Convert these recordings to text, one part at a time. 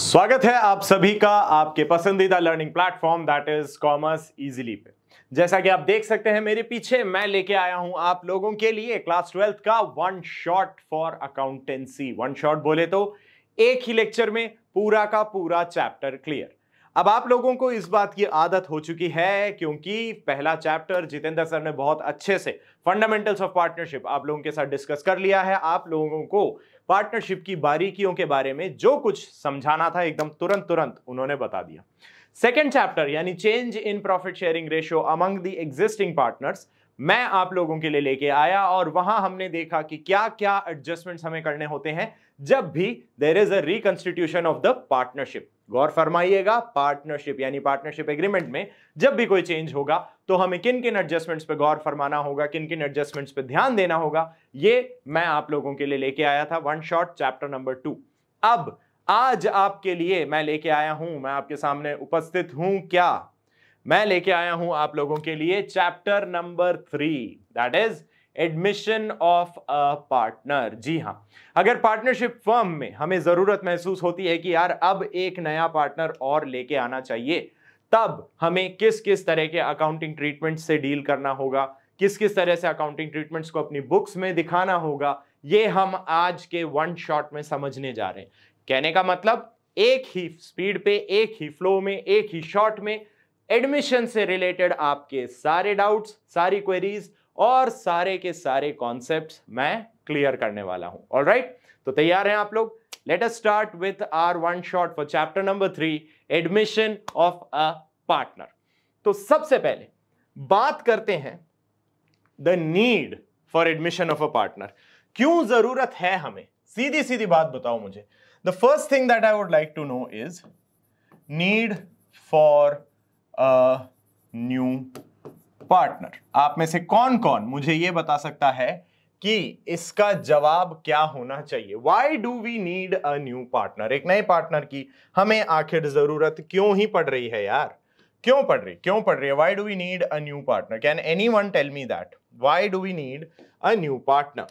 स्वागत है आप सभी का आपके पसंदीदा learning platform that is commerce easily पे जैसा कि आप देख सकते हैं मेरे पीछे मैं लेके आया हूं आप लोगों के लिए क्लास ट्वेल्थ का one shot for accountancy one shot बोले तो एक ही लेक्चर में पूरा का पूरा चैप्टर क्लियर अब आप लोगों को इस बात की आदत हो चुकी है क्योंकि पहला चैप्टर जितेंद्र सर ने बहुत अच्छे से फंडामेंटल्स ऑफ पार्टनरशिप आप लोगों के साथ डिस्कस कर लिया है आप लोगों को पार्टनरशिप की बारीकियों के बारे में जो कुछ समझाना था एकदम तुरंत तुरंत उन्होंने बता दिया सेकेंड चैप्टर यानी change in profit sharing ratio among the existing partners मैं आप लोगों के लिए लेके आया और वहां हमने देखा कि क्या क्या एडजस्टमेंट्स हमें करने होते हैं जब भी there is a reconstitution of the partnership गौर फरमाइएगा पार्टनरशिप यानी पार्टनरशिप एग्रीमेंट में जब भी कोई चेंज होगा तो हमें किन किन एडजस्टमेंट्स पे गौर फरमाना होगा किन किन एडजस्टमेंट्स पे ध्यान देना होगा ये मैं आप लोगों के लिए लेके आया था one shot chapter number two अब आज आपके लिए मैं लेके आया हूं मैं आपके सामने उपस्थित हूं क्या मैं लेके आया हूं आप लोगों के लिए chapter number three that is admission of a partner जी हाँ अगर पार्टनरशिप फर्म में हमें ज़रूरत महसूस होती है कि यार अब एक नया पार्टनर और लेके आना चाहिए तब हमें किस किस तरह के अकाउंटिंग ट्रीटमेंट से डील करना होगा किस किस तरह से अकाउंटिंग ट्रीटमेंट्स को अपनी बुक्स में दिखाना होगा ये हम आज के वन शॉट में समझने जा रहे हैं कहने का मतलब एक ही स्पीड पे एक ही फ्लो में एक ही शॉट में एडमिशन से रिलेटेड आपके सारे डाउट्स सारी क्वेरीज और सारे के सारे कॉन्सेप्ट मैं क्लियर करने वाला हूं ऑल right? तो तैयार हैं आप लोग let's start with our one shot for chapter number three admission of a partner तो सबसे पहले बात करते हैं the need for admission of a partner क्यों जरूरत है हमें सीधी सीधी बात बताओ मुझे the first thing that I would like to know is need for a new partner आप में से कौन कौन मुझे यह बता सकता है कि इसका जवाब क्या होना चाहिए why do we need a new partner एक नए पार्टनर की हमें आखिर जरूरत क्यों ही पड़ रही है यार क्यों पड़ रही क्यों पड़ रही है why do we need a new partner can any one tell me that why do we need a new partner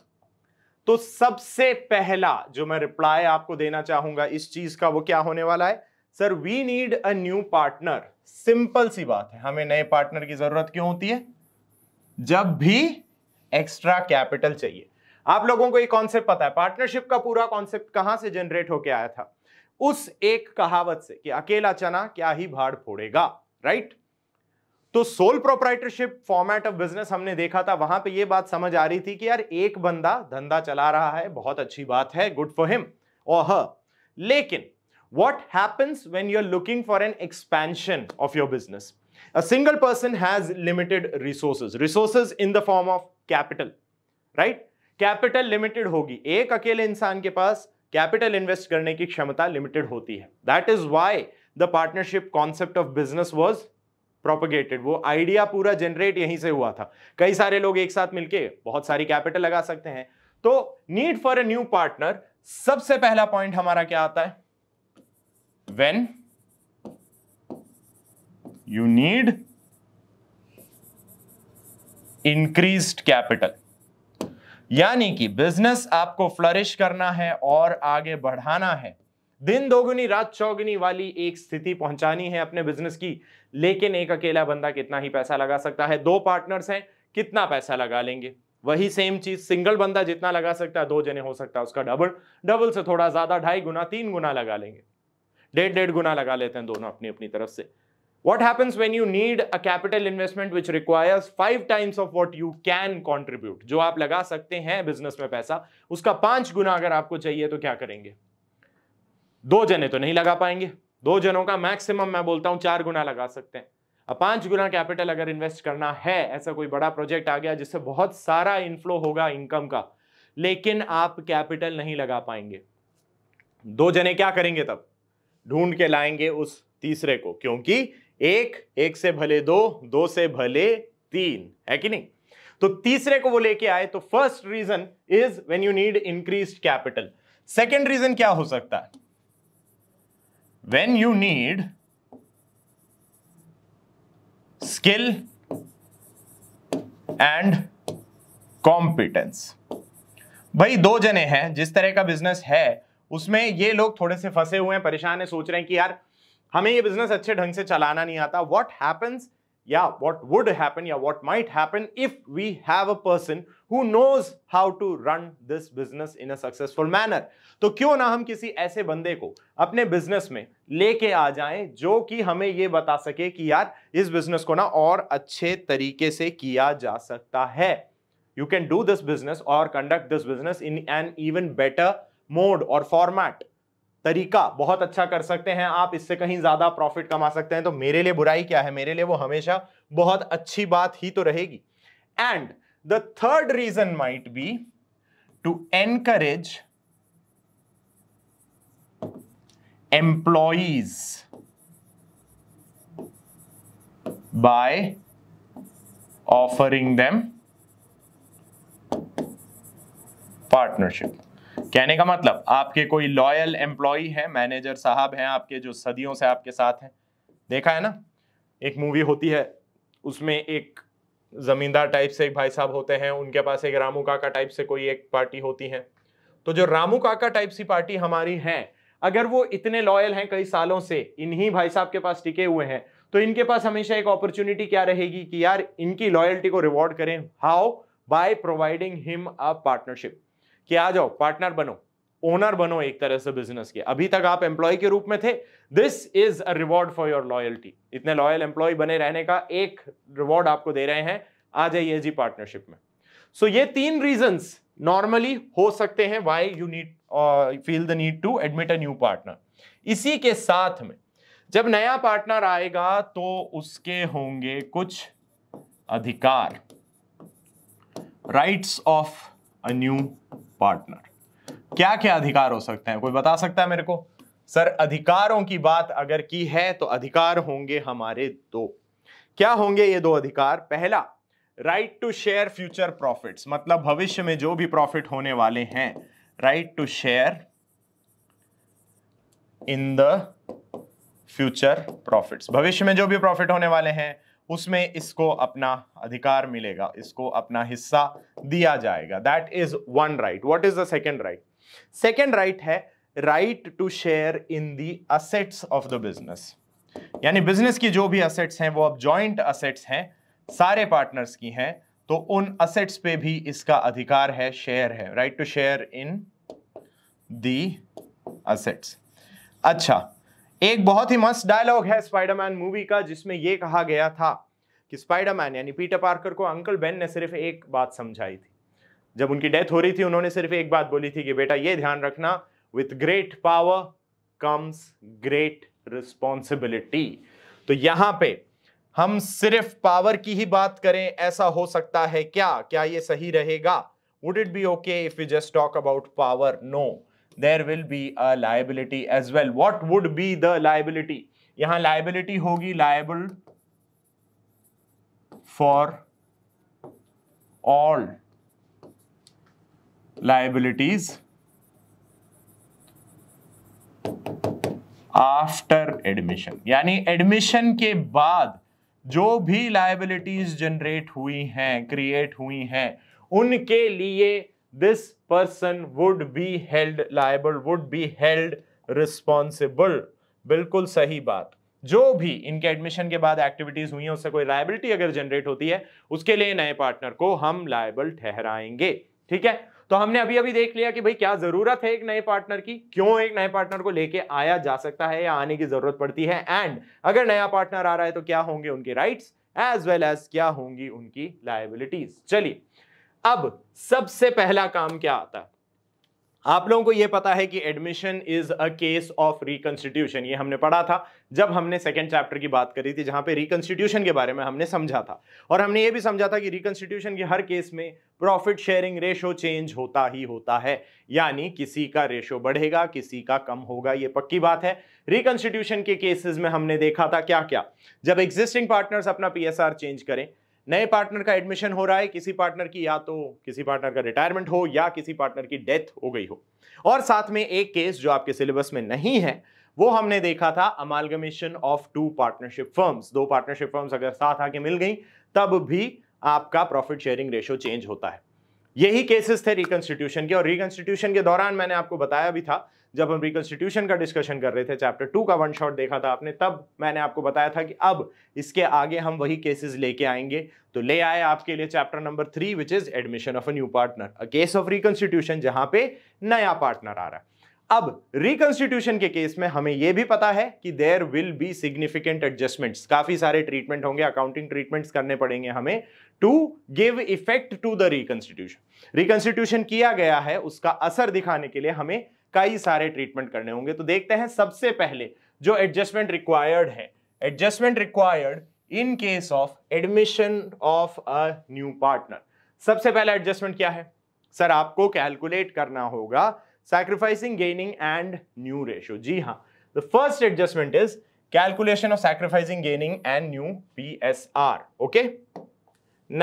तो सबसे पहला जो मैं रिप्लाई आपको देना चाहूंगा इस चीज का वो क्या होने वाला है sir we need a new partner simple सी बात है हमें नए पार्टनर की जरूरत क्यों होती है जब भी एक्स्ट्रा कैपिटल चाहिए आप लोगों को ये कॉन्सेप्ट पता है पार्टनरशिप का पूरा कॉन्सेप्ट कहां से जनरेट होके आया था उस एक कहावत से कि अकेला चना क्या ही भाड़ फोड़ेगा राइट तो sole proprietorship format of business हमने देखा था वहां पे ये बात समझ आ रही थी कि यार एक बंदा धंधा चला रहा है बहुत अच्छी बात है गुड फॉर हिम और हाँ, लेकिन what happens when you're looking for an expansion of your business? A single person has limited resources. Resources in the form of capital, right? Capital limited होगी एक अकेले इंसान के पास कैपिटल इन्वेस्ट करने की क्षमता लिमिटेड होती है that is why the partnership concept of business was propagated वो आइडिया पूरा जनरेट यहीं से हुआ था कई सारे लोग एक साथ मिलके बहुत सारी कैपिटल लगा सकते हैं तो need for a new partner सबसे पहला पॉइंट हमारा क्या आता है when you need increased capital यानी कि बिजनेस आपको फ्लरिश करना है और आगे बढ़ाना है दिन दोगुनी रात चौगुनी वाली एक स्थिति पहुंचानी है अपने बिजनेस की लेकिन एक अकेला बंदा कितना ही पैसा लगा सकता है दो पार्टनर्स हैं कितना पैसा लगा लेंगे वही सेम चीज सिंगल बंदा जितना लगा सकता है दो जने हो सकता है उसका डबल डबल से थोड़ा ज्यादा ढाई गुना तीन गुना लगा लेंगे डेढ़ डेढ़ गुना लगा लेते हैं दोनों अपनी अपनी तरफ से what happens when you need a capital investment which requires five times of what you can contribute जो आप लगा सकते हैं बिजनेस में पैसा उसका पांच गुना अगर आपको चाहिए तो क्या करेंगे दो जने तो नहीं लगा पाएंगे दो जनों का मैक्सिमम मैं बोलता हूं चार गुना लगा सकते हैं अब पांच गुना कैपिटल अगर इन्वेस्ट करना है ऐसा कोई बड़ा प्रोजेक्ट आ गया जिससे बहुत सारा इनफ्लो होगा इनकम का लेकिन आप कैपिटल नहीं लगा पाएंगे दो जने क्या करेंगे तब ढूंढ के लाएंगे उस तीसरे को क्योंकि एक एक से भले दो दो से भले तीन है कि नहीं तो तीसरे को वो लेके आए तो first reason is when you need increase capital second reason क्या हो सकता है when you need skill and competence भाई दो जने हैं जिस तरह का बिजनेस है उसमें ये लोग थोड़े से फंसे हुए हैं परेशान है सोच रहे हैं कि यार हमें ये बिजनेस अच्छे ढंग से चलाना नहीं आता वॉट हैपन्स या वॉट वुड हैपन या what might happen if we have a person who knows how to run this business in a successful manner तो क्यों ना हम किसी ऐसे बंदे को अपने बिजनेस में लेके आ जाएं जो कि हमें ये बता सके कि यार इस बिजनेस को ना और अच्छे तरीके से किया जा सकता है you can do this business और conduct this business in an even better mode और फॉर्मेट तरीका बहुत अच्छा कर सकते हैं आप इससे कहीं ज्यादा प्रॉफिट कमा सकते हैं तो मेरे लिए बुराई क्या है मेरे लिए वो हमेशा बहुत अच्छी बात ही तो रहेगी and the third reason might be to encourage employees by offering them partnership कहने का मतलब आपके कोई लॉयल एम्प्लॉय है मैनेजर साहब हैं आपके जो सदियों से आपके साथ हैं देखा है ना एक मूवी होती है उसमें एक जमींदार टाइप से एक भाई साहब होते हैं उनके पास एक रामू काका टाइप से कोई एक पार्टी होती है तो जो रामू काका टाइप सी पार्टी हमारी है अगर वो इतने लॉयल हैं कई सालों से इन्हीं भाई साहब के पास टिके हुए हैं तो इनके पास हमेशा एक अपॉर्चुनिटी क्या रहेगी कि यार इनकी लॉयल्टी को रिवॉर्ड करें how by providing him a partnership कि आ जाओ पार्टनर बनो ओनर बनो एक तरह से बिजनेस के अभी तक आप एम्प्लॉय के रूप में थे this is a reward for your loyalty इतने लॉयल एम्प्लॉय बने रहने का एक रिवॉर्ड आपको दे रहे हैं आ जाइए जी पार्टनरशिप में सो so, ये तीन रीजंस नॉर्मली हो सकते हैं why you need feel the need to admit a new partner इसी के साथ में जब नया पार्टनर आएगा तो उसके होंगे कुछ अधिकार rights of a new partner क्या क्या अधिकार हो सकते हैं कोई बता सकता है मेरे को सर अधिकारों की बात अगर की है तो अधिकार होंगे हमारे दो क्या होंगे ये दो अधिकार पहला right to share future profits मतलब भविष्य में जो भी प्रॉफिट होने वाले हैं right to share in the future profits भविष्य में जो भी प्रॉफिट होने वाले हैं उसमें इसको अपना अधिकार मिलेगा इसको अपना हिस्सा दिया जाएगा that is one right what is the second right second right है right to share in the assets of the business यानी बिजनेस की जो भी असेट्स हैं वो अब जॉइंट असेट्स हैं सारे पार्टनर्स की हैं तो उन असेट्स पे भी इसका अधिकार है शेयर है right to share in the assets अच्छा एक बहुत ही मस्त डायलॉग है स्पाइडरमैन मूवी का जिसमें यह कहा गया था कि स्पाइडरमैन यानी पीटर पार्कर को अंकल बेन ने सिर्फ एक बात समझाई थी जब उनकी डेथ हो रही थी उन्होंने सिर्फ एक बात बोली थी कि बेटा ये ध्यान रखना with great power comes great responsibility तो यहां पे हम सिर्फ पावर की ही बात करें ऐसा हो सकता है क्या क्या ये सही रहेगा would it be okay if you just talk about power no there will be a liability as well what would be the liability यहां लाइबिलिटी होगी liable for all liabilities after admission यानी एडमिशन के बाद जो भी liabilities generate हुई हैं create हुई हैं उनके लिए this person would be held liable, would be held responsible. बिल्कुल सही बात जो भी इनके एडमिशन के बाद एक्टिविटीज हुई है उससे कोई लाइबिलिटी अगर जनरेट होती है उसके लिए नए पार्टनर को हम लाइबल ठहराएंगे ठीक है तो हमने अभी अभी देख लिया कि भाई क्या जरूरत है एक नए पार्टनर की क्यों एक नए पार्टनर को लेके आया जा सकता है या आने की जरूरत पड़ती है एंड अगर नया पार्टनर आ रहा है तो क्या होंगे उनके राइट्स एज वेल एज क्या होंगी उनकी लाइबिलिटीज चलिए अब सबसे पहला काम क्या आता है आप लोगों को यह पता है कि admission is a case of reconstitution ये हमने पढ़ा था जब हमने सेकेंड चैप्टर की बात करी थी जहां पे रिकॉन्स्टिट्यूशन के बारे में हमने समझा था और हमने ये भी समझा था कि रिकॉन्स्टिट्यूशन के हर केस में प्रॉफिट शेयरिंग रेशो चेंज होता ही होता है यानी किसी का रेशो बढ़ेगा किसी का कम होगा ये पक्की बात है रिकॉन्स्टिट्यूशन के केसेस में हमने देखा था क्या क्या जब एग्जिस्टिंग पार्टनर्स अपना पीएसआर चेंज करें नए पार्टनर का एडमिशन हो रहा है किसी पार्टनर की या तो किसी पार्टनर का रिटायरमेंट हो या किसी पार्टनर की डेथ हो गई हो और साथ में एक केस जो आपके सिलेबस में नहीं है वो हमने देखा था amalgamation of two partnership firms दो पार्टनरशिप फर्म्स अगर साथ आके मिल गई तब भी आपका प्रॉफिट शेयरिंग रेशो चेंज होता है यही केसेस थे रिकंस्टिट्यूशन के और रिकंस्टिट्यूशन के दौरान मैंने आपको बताया भी था जब हम रिकॉन्स्टिट्यूशन का डिस्कशन कर रहे थे चैप्टर टू का वन शॉट देखा था आपने तब मैंने आपको बताया था कि अब इसके आगे हम वही केसेस लेके आएंगे तो ले आए आपके लिए chapter number three which is admission of a new partner a case of reconstitution जहां पे नया पार्टनर आ रहा है अब रिकॉन्स्टिट्यूशन के केस में हमें यह भी पता है कि there will be significant adjustments काफी सारे ट्रीटमेंट होंगे अकाउंटिंग ट्रीटमेंट्स करने पड़ेंगे हमें to give effect to the reconstitution reconstitution किया गया है उसका असर दिखाने के लिए हमें कई सारे ट्रीटमेंट करने होंगे तो देखते हैं सबसे पहले जो एडजस्टमेंट रिक्वायर्ड है adjustment required in case of admission of a new partner सबसे पहला एडजस्टमेंट क्या है सर आपको कैलकुलेट करना होगा sacrificing gaining and new ratio ji ha हाँ। the first adjustment is calculation of sacrificing gaining and new psr okay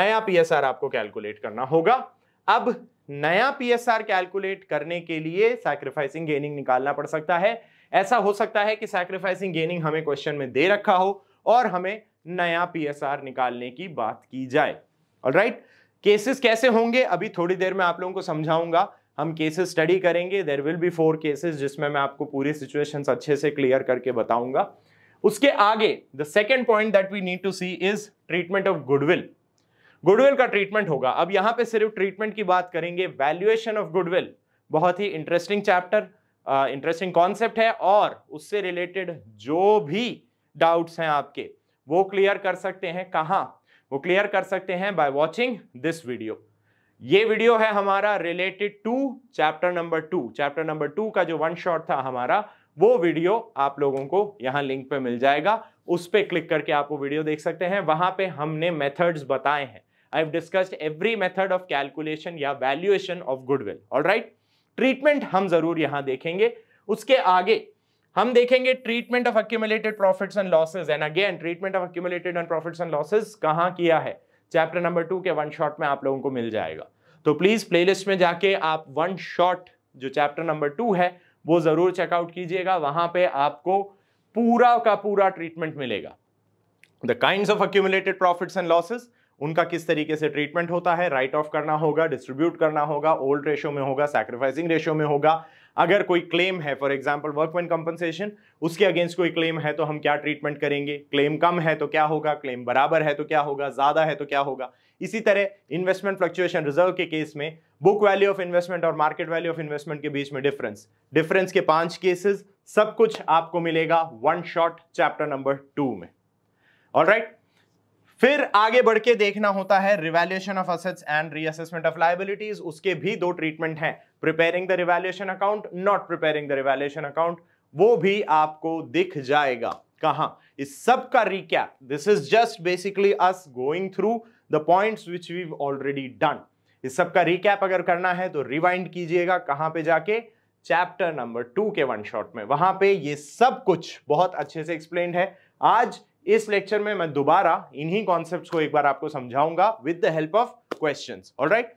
नया PSR आपको कैलकुलेट करना होगा अब नया पीएसआर कैलकुलेट करने के लिए सैक्रिफाइसिंग गेनिंग निकालना पड़ सकता है ऐसा हो सकता है कि सैक्रिफाइसिंग गेनिंग हमें क्वेश्चन में दे रखा हो और हमें नया पीएसआर निकालने की बात की जाए राइट केसेस कैसे होंगे अभी थोड़ी देर में आप लोगों को समझाऊंगा हम केसेस स्टडी करेंगे there will be four cases जिसमें मैं आपको पूरी सिचुएशन अच्छे से क्लियर करके बताऊंगा उसके आगे the second point that we need to see is treatment of goodwill goodwill का ट्रीटमेंट होगा अब यहाँ पे सिर्फ ट्रीटमेंट की बात करेंगे वैल्यूएशन ऑफ गुडविल बहुत ही इंटरेस्टिंग चैप्टर इंटरेस्टिंग कॉन्सेप्ट है और उससे रिलेटेड जो भी डाउट्स हैं आपके वो क्लियर कर सकते हैं कहाँ वो क्लियर कर सकते हैं बाय वॉचिंग दिस वीडियो ये वीडियो है हमारा related to chapter number two chapter number two का जो वन शॉट था हमारा वो वीडियो आप लोगों को यहाँ लिंक पे मिल जाएगा उस पर क्लिक करके आप वो वीडियो देख सकते हैं वहाँ पे हमने मेथड्स बताए हैं I've discussed every method of calculation या valuation of goodwill. All right? Treatment हम जरूर यहां देखेंगे उसके आगे हम देखेंगे treatment of accumulated profits and losses and again treatment of accumulated and profits and losses कहाँ किया है चैप्टर नंबर टू के वन शॉट में आप लोगों को मिल जाएगा तो प्लीज प्लेलिस्ट में जाके आप वन शॉट जो चैप्टर नंबर टू है वो जरूर चेकआउट कीजिएगा वहां पे आपको पूरा का पूरा ट्रीटमेंट मिलेगा the kind of accumulated profits and losses उनका किस तरीके से ट्रीटमेंट होता है राइट ऑफ करना होगा डिस्ट्रीब्यूट करना होगा ओल्ड रेशो में होगा सैक्रिफाइसिंग रेशो में होगा अगर कोई क्लेम है फॉर एग्जाम्पल वर्कमैन कंपनसेशन उसके अगेंस्ट कोई क्लेम है तो हम क्या ट्रीटमेंट करेंगे क्लेम कम है तो क्या होगा क्लेम बराबर है तो क्या होगा ज़्यादा है तो क्या होगा इसी तरह इन्वेस्टमेंट फ्लक्चुएशन रिजर्व के केस में बुक वैल्यू ऑफ इन्वेस्टमेंट और मार्केट वैल्यू ऑफ इन्वेस्टमेंट के बीच में डिफरेंस डिफरेंस के पांच केसेस सब कुछ आपको मिलेगा one shot chapter number two में ऑल राइट right? फिर आगे बढ़ के देखना होता है revaluation of assets and reassessment of liabilities उसके भी दो ट्रीटमेंट हैं preparing the revaluation account not preparing the revaluation account वो भी आपको दिख जाएगा कहा इस सब का recap this is just basically us going through the points which we already done इस सब का रिकैप अगर करना है तो रिवाइंड कीजिएगा कहां पे जाके चैप्टर नंबर टू के वन शॉट में वहां पे ये सब कुछ बहुत अच्छे से एक्सप्लेन है आज इस लेक्चर में मैं दोबारा इन्हीं कॉन्सेप्ट्स को एक बार आपको समझाऊंगा with the help of questions alright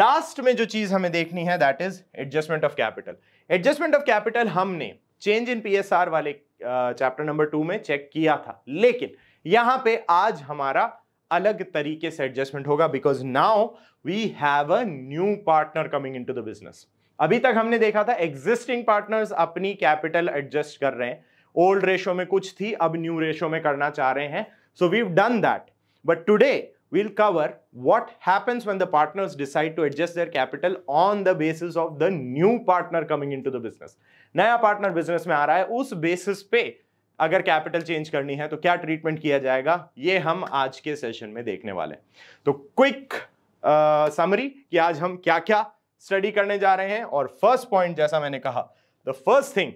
last में जो चीज हमें देखनी है that is adjustment of capital adjustment of capital हमने चेंज इन पीएसआर वाले चैप्टर नंबर टू में चेक किया था लेकिन यहां पे आज हमारा अलग तरीके से एडजस्टमेंट होगा because now we have a new partner coming into the business अभी तक हमने देखा था एग्जिस्टिंग पार्टनर्स अपनी कैपिटल एडजस्ट कर रहे हैं ओल्ड रेशो में कुछ थी अब न्यू रेशो में करना चाह रहे हैं so we done that but today cover what happens when the partners decide to adjust their capital on the basis of the new partner coming in to the business नया partner business में आ रहा है उस basis पे अगर capital change करनी है तो क्या ट्रीटमेंट किया जाएगा ये हम आज के सेशन में देखने वाले हैं तो क्विक समरी कि आज हम क्या क्या स्टडी करने जा रहे हैं और फर्स्ट पॉइंट जैसा मैंने कहा the first thing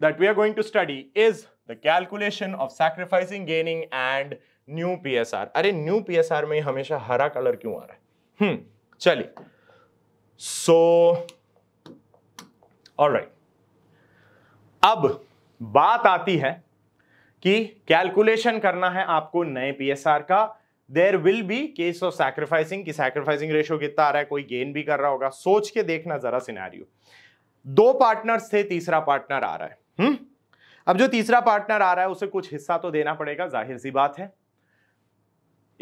that we are going to study is the calculation of sacrificing gaining and new PSR अरे न्यू पीएसआर में हमेशा हरा कलर क्यों आ रहा है हम्म चलिए सो ऑलराइट अब बात आती है कि कैलकुलेशन करना है आपको नए पीएसआर का there will be case of sacrificing कि सैक्रिफाइसिंग रेशियो कितना आ रहा है कोई गेन भी कर रहा होगा सोच के देखना जरा सिनेरियो दो पार्टनर्स थे तीसरा पार्टनर आ रहा है हम्म अब जो तीसरा पार्टनर आ रहा है उसे कुछ हिस्सा तो देना पड़ेगा जाहिर सी बात है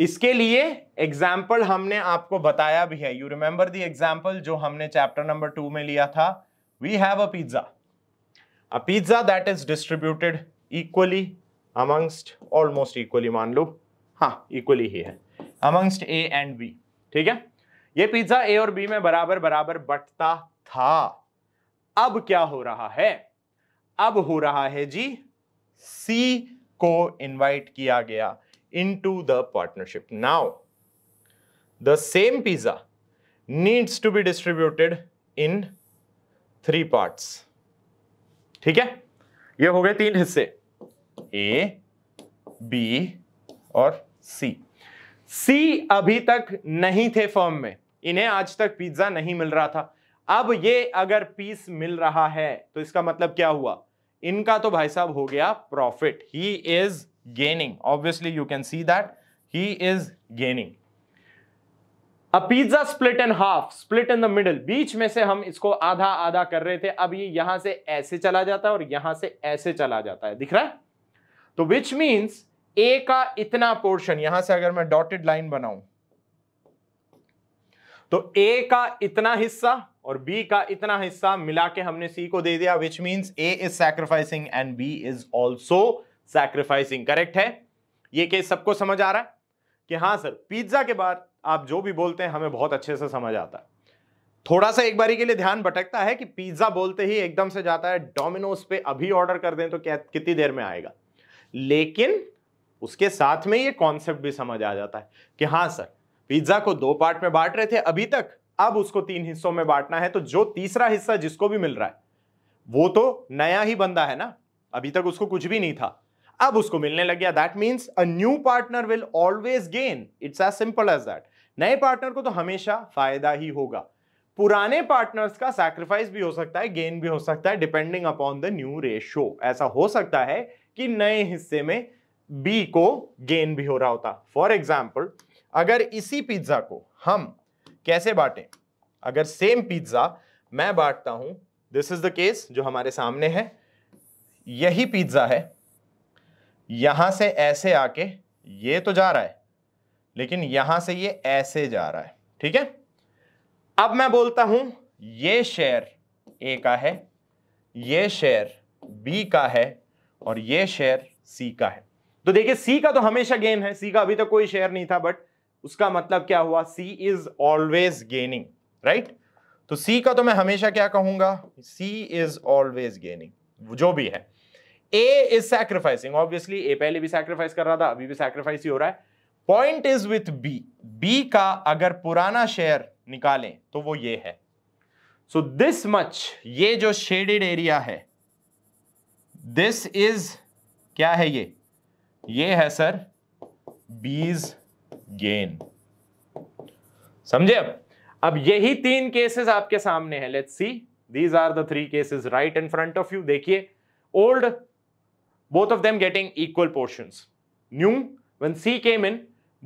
इसके लिए एग्जाम्पल हमने आपको बताया भी है यू रिमेंबर दी एग्जाम्पल जो हमने चैप्टर नंबर टू में लिया था we have a pizza a pizza that is distributed equally amongst almost equally मान लो हाँ इक्वली ही है अमंगस्ट ए एंड बी ठीक है ये पिज्जा ए और बी में बराबर बराबर बटता था अब क्या हो रहा है अब हो रहा है जी सी को इनवाइट किया गया into the partnership now the same pizza needs to be distributed in three parts ठीक है ये हो गए तीन हिस्से ए बी और सी सी अभी तक नहीं थे फॉर्म में इन्हें आज तक पिज्जा नहीं मिल रहा था अब ये अगर पीस मिल रहा है तो इसका मतलब क्या हुआ इनका तो भाई साहब हो गया profit he is gaining obviously you can see that he is gaining a pizza split and half split in the middle बीच में से हम इसको आधा आधा कर रहे थे अब ये यहां से ऐसे चला जाता है और यहां से ऐसे चला जाता है दिख रहा है तो विच मीन्स ए का इतना पोर्शन यहां से अगर मैं डॉटेड लाइन बनाऊं तो ए का इतना हिस्सा और बी का इतना हिस्सा मिला के हमने सी को दे दिया which means A is sacrificing and B is also sacrificing correct है ये केस सबको समझ आ रहा है कि हाँ सर पिज्जा के बाद आप जो भी बोलते हैं हमें बहुत अच्छे से समझ आता है थोड़ा सा एक बारी के लिए ध्यान भटकता है कि पिज्जा बोलते ही एकदम से जाता है डोमिनोज पे अभी ऑर्डर कर दें तो क्या कितनी देर में आएगा लेकिन उसके साथ में ये कॉन्सेप्ट भी समझ आ जाता है कि हाँ सर पिज्जा को दो पार्ट में बांट रहे थे अभी तक अब उसको तीन हिस्सों में बांटना है तो जो तीसरा हिस्सा जिसको भी मिल रहा है वो तो नया ही बंदा है ना अभी तक उसको कुछ भी नहीं था अब उसको मिलने लग गया that means a new partner will always gain it's as simple as that नए पार्टनर को तो हमेशा फायदा ही होगा पुराने पार्टनर्स का सैक्रिफाइस भी हो सकता है गेन भी हो सकता है depending upon the new ratio ऐसा हो सकता है कि नए हिस्से में बी को गेन भी हो रहा होता फॉर एग्जाम्पल अगर इसी पिज्ज़ा को हम कैसे बांटें अगर सेम पिज्ज़ा मैं बांटता हूं दिस इज द केस जो हमारे सामने है यही पिज्ज़ा है यहां से ऐसे आके ये तो जा रहा है लेकिन यहां से ये ऐसे जा रहा है ठीक है अब मैं बोलता हूं ये शेयर ए का है ये शेयर बी का है और ये शेयर सी का है तो देखिए सी का तो हमेशा गेन है सी का अभी तक तो कोई शेयर नहीं था बट उसका मतलब क्या हुआ C is always gaining right तो सी का तो मैं हमेशा क्या कहूंगा सी इज ऑलवेज गेनिंग जो भी है A is sacrificing obviously A पहले भी सैक्रिफाइस कर रहा था अभी भी सैक्रिफाइस ही हो रहा है point is with B B का अगर पुराना शेयर निकालें तो वो ये है सो दिस मच ये जो शेडेड एरिया है दिस इज क्या है ये ये है सर बीज गेन समझे अब अब यही तीन केसेस आपके सामने हैं let's see these are the three cases right in front of you देखिए old both of them getting equal portions. New, when C came in,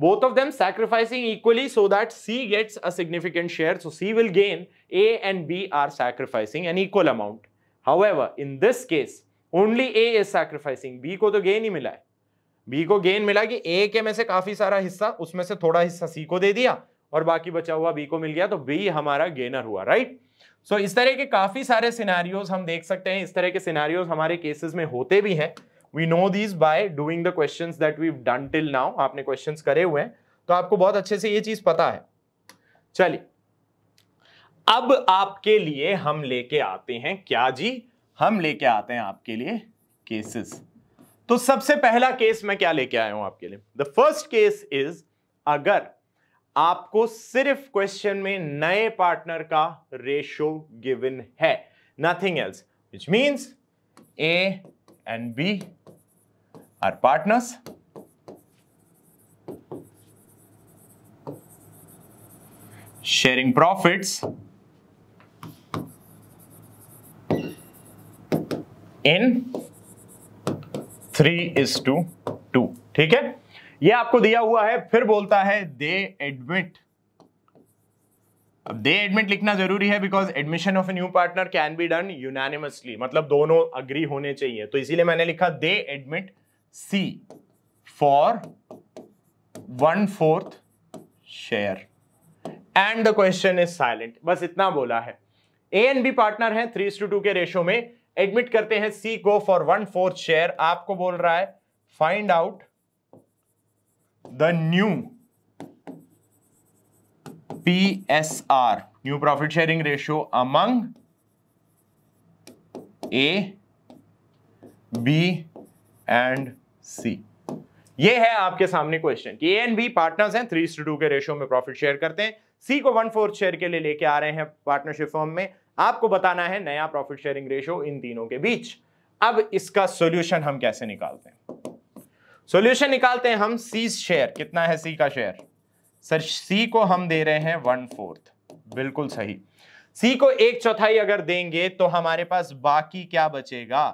both of them sacrificing equally so that C gets a significant share. So C will gain, A and B are sacrificing an equal amount. However, in this case, only A is sacrificing, B ko to gain hi mila hai. B को gain मिला कि ए के में से काफी सारा हिस्सा उसमें से थोड़ा हिस्सा सी को दे दिया और बाकी बचा हुआ बी को मिल गया तो बी हमारा गेनर हुआ राइट सो so, इस तरह के काफी सारे सिनारियोज हम देख सकते हैं इस तरह के सिनारियोज हमारे केसेस में होते भी हैं we know these by doing the questions that we done till now आपने क्वेश्चंस करे हुए हैं तो आपको बहुत अच्छे से ये चीज पता है चलिए अब आपके लिए हम लेके आते हैं क्या जी हम लेके आते हैं आपके लिए केसेस तो सबसे पहला केस मैं क्या लेके आया हूं आपके लिए द फर्स्ट केस इज अगर आपको सिर्फ क्वेश्चन में नए पार्टनर का रेशो गिवन है nothing else which means A and B are partners sharing profits in three is to two ठीक है ये आपको दिया हुआ है फिर बोलता है दे एडमिट अब दे एडमिट लिखना जरूरी है because admission of a new partner can be done unanimously मतलब दोनों अग्री होने चाहिए तो इसीलिए मैंने लिखा they admit C for one fourth share and the question is silent बस इतना बोला है ए एंड बी पार्टनर है थ्री टू के रेशो में एडमिट करते हैं सी को फॉर वन फोर्थ शेयर आपको बोल रहा है find out the new P S R new profit sharing ratio among A B and C ये है आपके सामने क्वेश्चन कि ए एंड बी पार्टनर्स हैं थ्री टू के रेशियो में प्रॉफिट शेयर करते हैं सी को वन फोर्थ शेयर के लिए लेके आ रहे हैं पार्टनरशिप फॉर्म में आपको बताना है नया प्रॉफिट शेयरिंग रेशियो इन तीनों के बीच अब इसका सॉल्यूशन हम कैसे निकालते हैं सॉल्यूशन निकालते हैं हम सी शेयर कितना है सी का शेयर सर सी को हम दे रहे हैं वन फोर्थ बिल्कुल सही सी को एक चौथाई अगर देंगे तो हमारे पास बाकी क्या बचेगा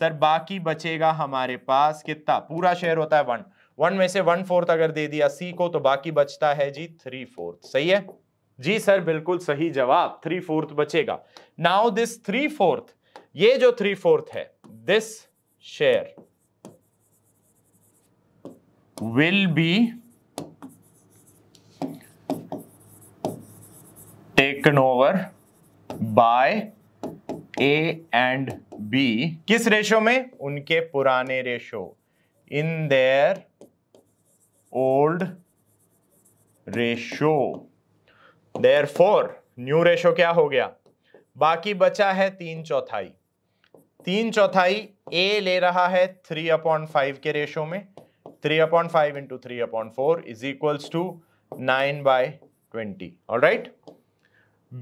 सर बाकी बचेगा हमारे पास कितना पूरा शेयर होता है वन वन में से वन फोर्थ अगर दे दिया सी को तो बाकी बचता है जी थ्री फोर्थ सही है जी सर बिल्कुल सही जवाब थ्री फोर्थ बचेगा नाउ दिस थ्री फोर्थ ये जो थ्री फोर्थ है this share will be taken over by A and B किस रेशो में उनके पुराने ratio in their old ratio therefore new ratio क्या हो गया बाकी बचा है तीन चौथाई तीन चौथाई ए ले रहा है थ्री अपॉइंट फाइव के रेशो में three upon five into three upon four is equals to nine by twenty all right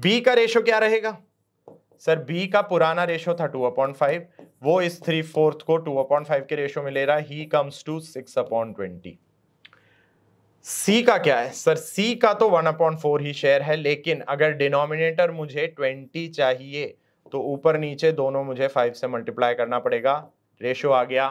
B का रेशो क्या रहेगा सर बी का पुराना रेशो था टू अपॉइंट फाइव वो इस थ्री फोर्थ को टू अपॉइंट फाइव के रेशो में ले रहा है he comes to six upon twenty C का क्या है सर सी का तो वन अपॉइंट फोर ही शेयर है लेकिन अगर डिनोमिनेटर मुझे ट्वेंटी चाहिए तो ऊपर नीचे दोनों मुझे फाइव से मल्टीप्लाई करना पड़ेगा रेशो आ गया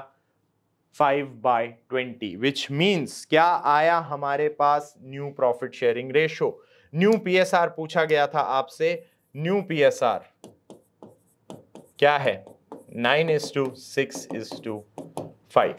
five by twenty which means क्या आया हमारे पास new profit sharing ratio new PSR पूछा गया था आपसे न्यू पीएसआर क्या है nine is to six is to five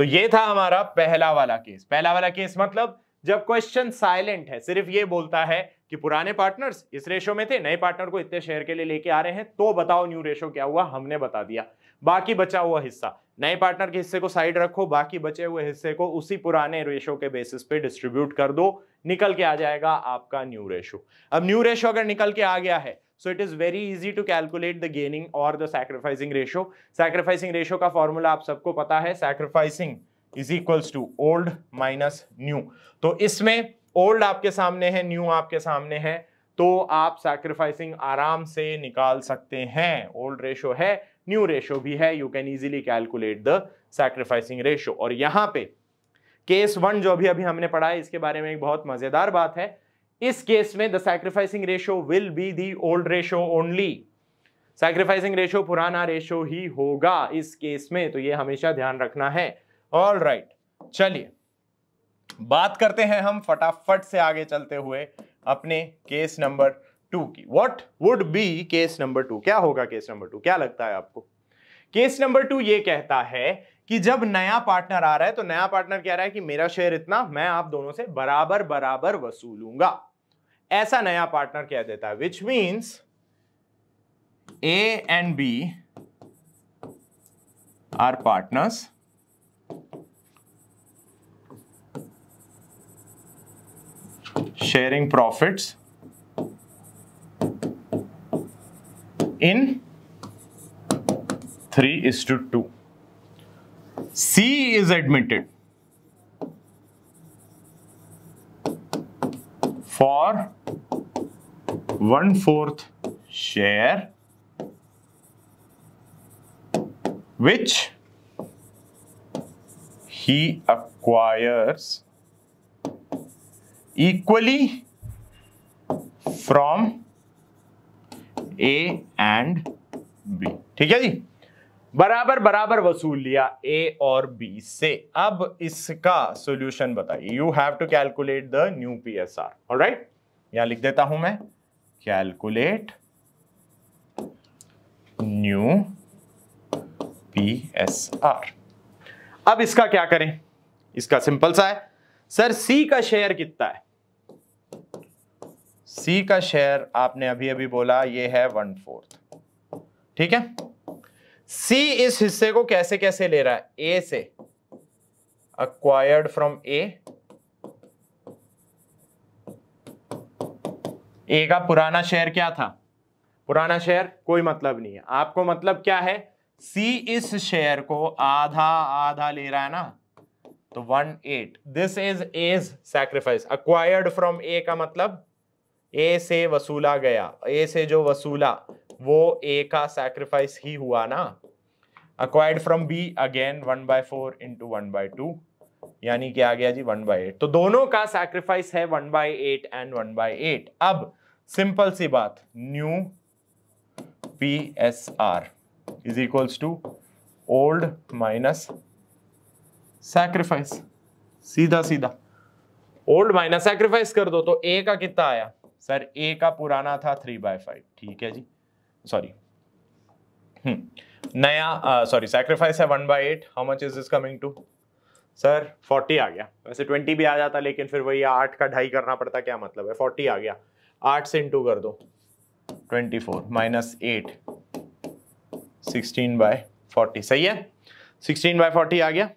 तो ये था हमारा पहला वाला केस पहला वाला केस मतलब जब क्वेश्चन साइलेंट है सिर्फ ये बोलता है कि पुराने पार्टनर्स इस रेशो में थे नए पार्टनर को इतने शेयर के लिए लेके आ रहे हैं तो बताओ न्यू रेशो क्या हुआ हमने बता दिया बाकी बचा हुआ हिस्सा नए पार्टनर के हिस्से को साइड रखो बाकी बचे हुए हिस्से को उसी पुराने रेशो के बेसिस पे डिस्ट्रीब्यूट कर दो निकल के आ जाएगा आपका न्यू रेशो अब न्यू रेशो अगर निकल के आ गया है so it is very easy to calculate the gaining और the sacrificing ratio sacrificing ratio का फॉर्मूला आप सबको पता है sacrificing is equals to old minus new तो इसमें ओल्ड आपके सामने है न्यू आपके सामने है तो आप सैक्रिफाइसिंग आराम से निकाल सकते हैं ओल्ड रेशो है न्यू रेशो भी है you can easily calculate the sacrificing ratio और यहां पे केस वन जो अभी अभी हमने पढ़ा है इसके बारे में एक बहुत मजेदार बात है इस केस में the sacrificing ratio will be the old ratio only sacrificing ratio पुराना रेशो ही होगा इस केस में तो ये हमेशा ध्यान रखना है ऑल राइट right, चलिए बात करते हैं हम फटाफट से आगे चलते हुए अपने केस नंबर टू की what would be case number two क्या होगा केस नंबर टू क्या लगता है आपको केस नंबर टू ये कहता है कि जब नया पार्टनर आ रहा है तो नया पार्टनर कह रहा है कि मेरा शेयर इतना मैं आप दोनों से बराबर बराबर वसूलूंगा ऐसा नया पार्टनर कह देता है which means A and B are partners sharing 50 in 3 is to 2. C is admitted for one fourth share which he acquires equally from A and B ठीक है जी बराबर बराबर वसूल लिया ए और बी से अब इसका सॉल्यूशन बताइए you have to calculate the new P S R all right यहां लिख देता हूं मैं calculate new P S R अब इसका क्या करें इसका सिंपल सा है सर सी का शेयर कितना है सी का शेयर आपने अभी अभी बोला ये है वन फोर्थ ठीक है सी इस हिस्से को कैसे कैसे ले रहा है ए से अक्वायर्ड फ्रॉम A A का पुराना शेयर क्या था पुराना शेयर कोई मतलब नहीं है आपको मतलब क्या है C इस शेयर को आधा आधा ले रहा है ना तो one eight this is as sacrifice acquired from A का मतलब ए से वसूला गया ए से जो वसूला वो ए का सैक्रिफाइस ही हुआ ना acquired from B again one by four into one by two यानी क्या आ गया जी वन बाय एट तो दोनों का सैक्रिफाइस है one by eight and one by eight अब सिंपल सी बात new P S R is equals to old minus sacrifice सीधा सीधा ओल्ड माइनस सैक्रिफाइस कर दो तो ए का कितना आया सर ए का पुराना था थ्री बाय फाइव ठीक है जी सॉरी hmm. नया सॉरी uh, सैक्रीफाइस है one by eight how much is is coming to sir forty आ गया वैसे ट्वेंटी भी आ जाता लेकिन फिर वही आठ का ढाई करना पड़ता क्या मतलब है फोर्टी आ गया आठ से इंटू कर दो twenty four minus eight sixteen by forty सही है सिक्सटीन बाय फोर्टी आ गया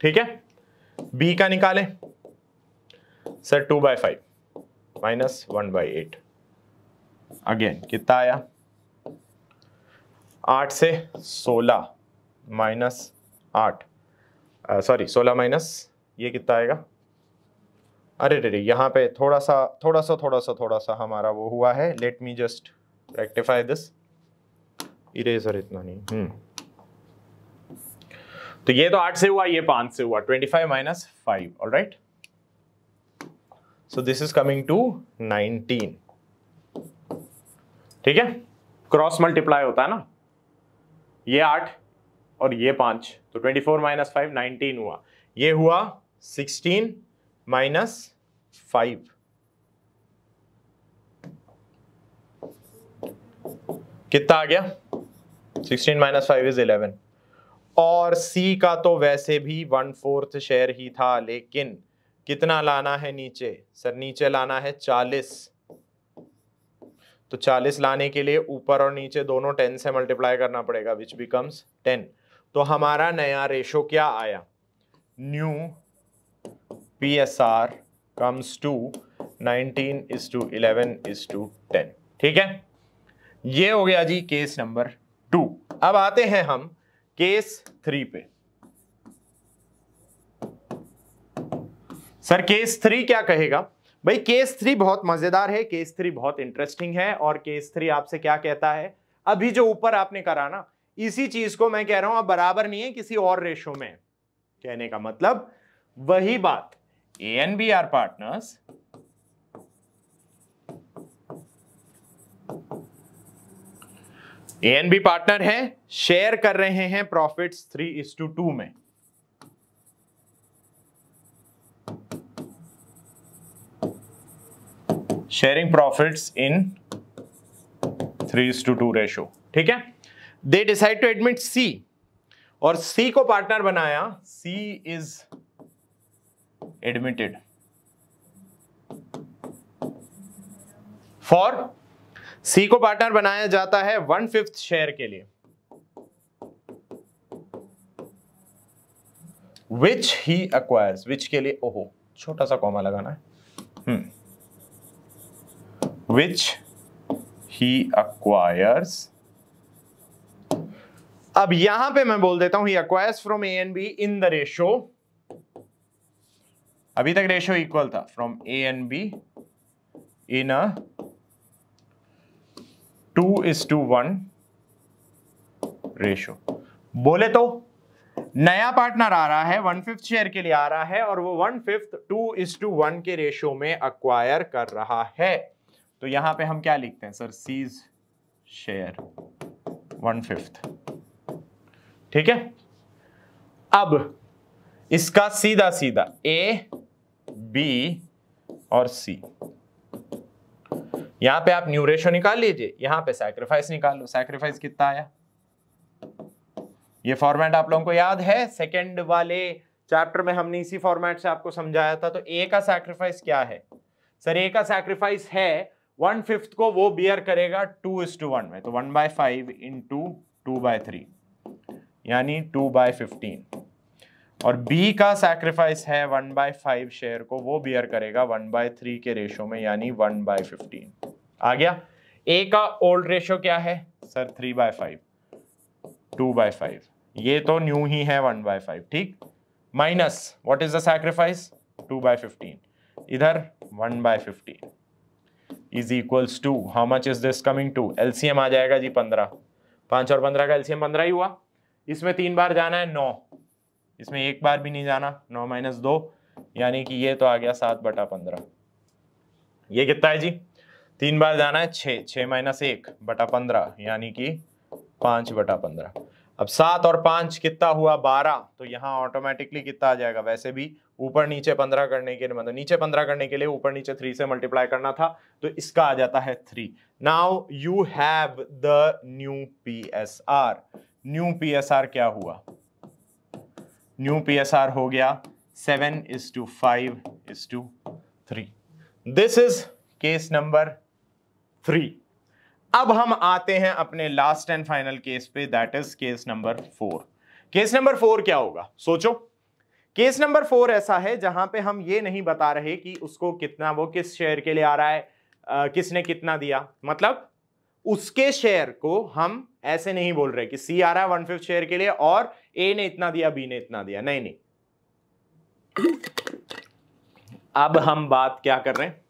ठीक है बी का निकालें sir two by five minus one by eight again कितना आया आठ से सोलह माइनस आठ सॉरी uh, सोलह माइनस ये कितना आएगा अरे रे यहाँ पे थोड़ा सा थोड़ा सा थोड़ा सा थोड़ा सा हमारा वो हुआ है let me just rectify this eraser इतना नहीं हम्म तो ये तो आठ से हुआ ये पांच से हुआ twenty five minus five all right so this is coming to 19 ठीक है क्रॉस मल्टीप्लाई होता है ना ये आठ और ये पांच तो twenty four minus five nineteen हुआ ये हुआ सिक्सटीन माइनस फाइव कितना आ गया sixteen minus five is eleven और सी का तो वैसे भी वन फोर्थ शेयर ही था लेकिन कितना लाना है नीचे सर नीचे लाना है चालीस तो चालीस लाने के लिए ऊपर और नीचे दोनों टेन से मल्टीप्लाई करना पड़ेगा विच बिकम्स टेन तो हमारा नया रेशो क्या आया new P S R comes to nineteen is to eleven is to ten ठीक है ये हो गया जी केस नंबर टू अब आते हैं हम केस थ्री पे सर केस थ्री क्या कहेगा भाई केस थ्री बहुत मजेदार है केस थ्री बहुत इंटरेस्टिंग है और केस थ्री आपसे क्या कहता है अभी जो ऊपर आपने करा ना इसी चीज को मैं कह रहा हूं अब बराबर नहीं है किसी और रेशो में कहने का मतलब वही बात A and B are partners A and B partner है शेयर कर रहे हैं profits three is to two में sharing profits in three to two ratio ठीक है they decide to admit C और सी को पार्टनर बनाया C is admitted for C को पार्टनर बनाया जाता है वन फिफ्थ शेयर के लिए विच ही अक्वायर्स विच के लिए ओहो छोटा सा कॉमा लगाना है हम्म which he acquires अब यहां पे मैं बोल देता हूं he acquires from A and B in the ratio अभी तक रेशियो इक्वल था from A and B in a two is to one ratio बोले तो नया पार्टनर आ रहा है वन फिफ्थ शेयर के लिए आ रहा है और वो one fifth two is to one के रेशियो में अक्वायर कर रहा है तो यहां पे हम क्या लिखते हैं sir C's share one fifth ठीक है अब इसका सीधा सीधा ए बी और सी यहां पे आप न्यू रेशो निकाल लीजिए यहां पे सैक्रिफाइस निकाल लो सैक्रिफाइस कितना आया ये फॉर्मेट आप लोगों को याद है सेकंड वाले चैप्टर में हमने इसी फॉर्मेट से आपको समझाया था तो ए का सैक्रिफाइस क्या है सर ए का सैक्रिफाइस है वन फिफ्थ को वो बियर करेगा टू इज टू वन में तो one by five into two by three यानी टू बाय फिफ्टीन और B का सैक्रिफाइस है वन बाय फाइव शेयर को वो बियर करेगा वन बाय थ्री के रेशो में यानी वन बाय फिफ्टीन आ गया A का ओल्ड रेशो क्या है sir three by five two by five ये तो न्यू ही है वन बाय फाइव ठीक minus what is the sacrifice two by fifteen इधर one by fifteen is equals to how much is this coming to LCM आ जाएगा जी पंद्रह पांच और पंद्रह का एलसीएम पंद्रह ही हुआ इसमें तीन बार जाना है नौ इसमें एक बार भी नहीं जाना नौ माइनस दो यानी कि ये तो आ गया सात बटा पंद्रह ये कितना है जी तीन बार जाना है छ छ माइनस एक बटा पंद्रह यानी कि पांच बटा पंद्रह अब सात और पांच कितना हुआ बारह तो यहाँ ऑटोमेटिकली कितना आ जाएगा वैसे भी ऊपर नीचे पंद्रह करने के मतलब नीचे पंद्रह करने के लिए ऊपर नीचे थ्री से मल्टीप्लाई करना था तो इसका आ जाता है three now you have the new P S R new P S R क्या हुआ न्यू पी एस आर हो गया seven is to five is to three this is case number three अब हम आते हैं अपने लास्ट एंड फाइनल केस पे that is case number four case number four क्या होगा सोचो केस नंबर फोर ऐसा है जहां पे हम ये नहीं बता रहे कि उसको कितना वो किस शेयर के लिए आ रहा है आ, किसने कितना दिया मतलब उसके शेयर को हम ऐसे नहीं बोल रहे कि सी आ रहा है वन फिफ्थ शेयर के लिए और ए ने इतना दिया बी ने इतना दिया नहीं नहीं अब हम बात क्या कर रहे हैं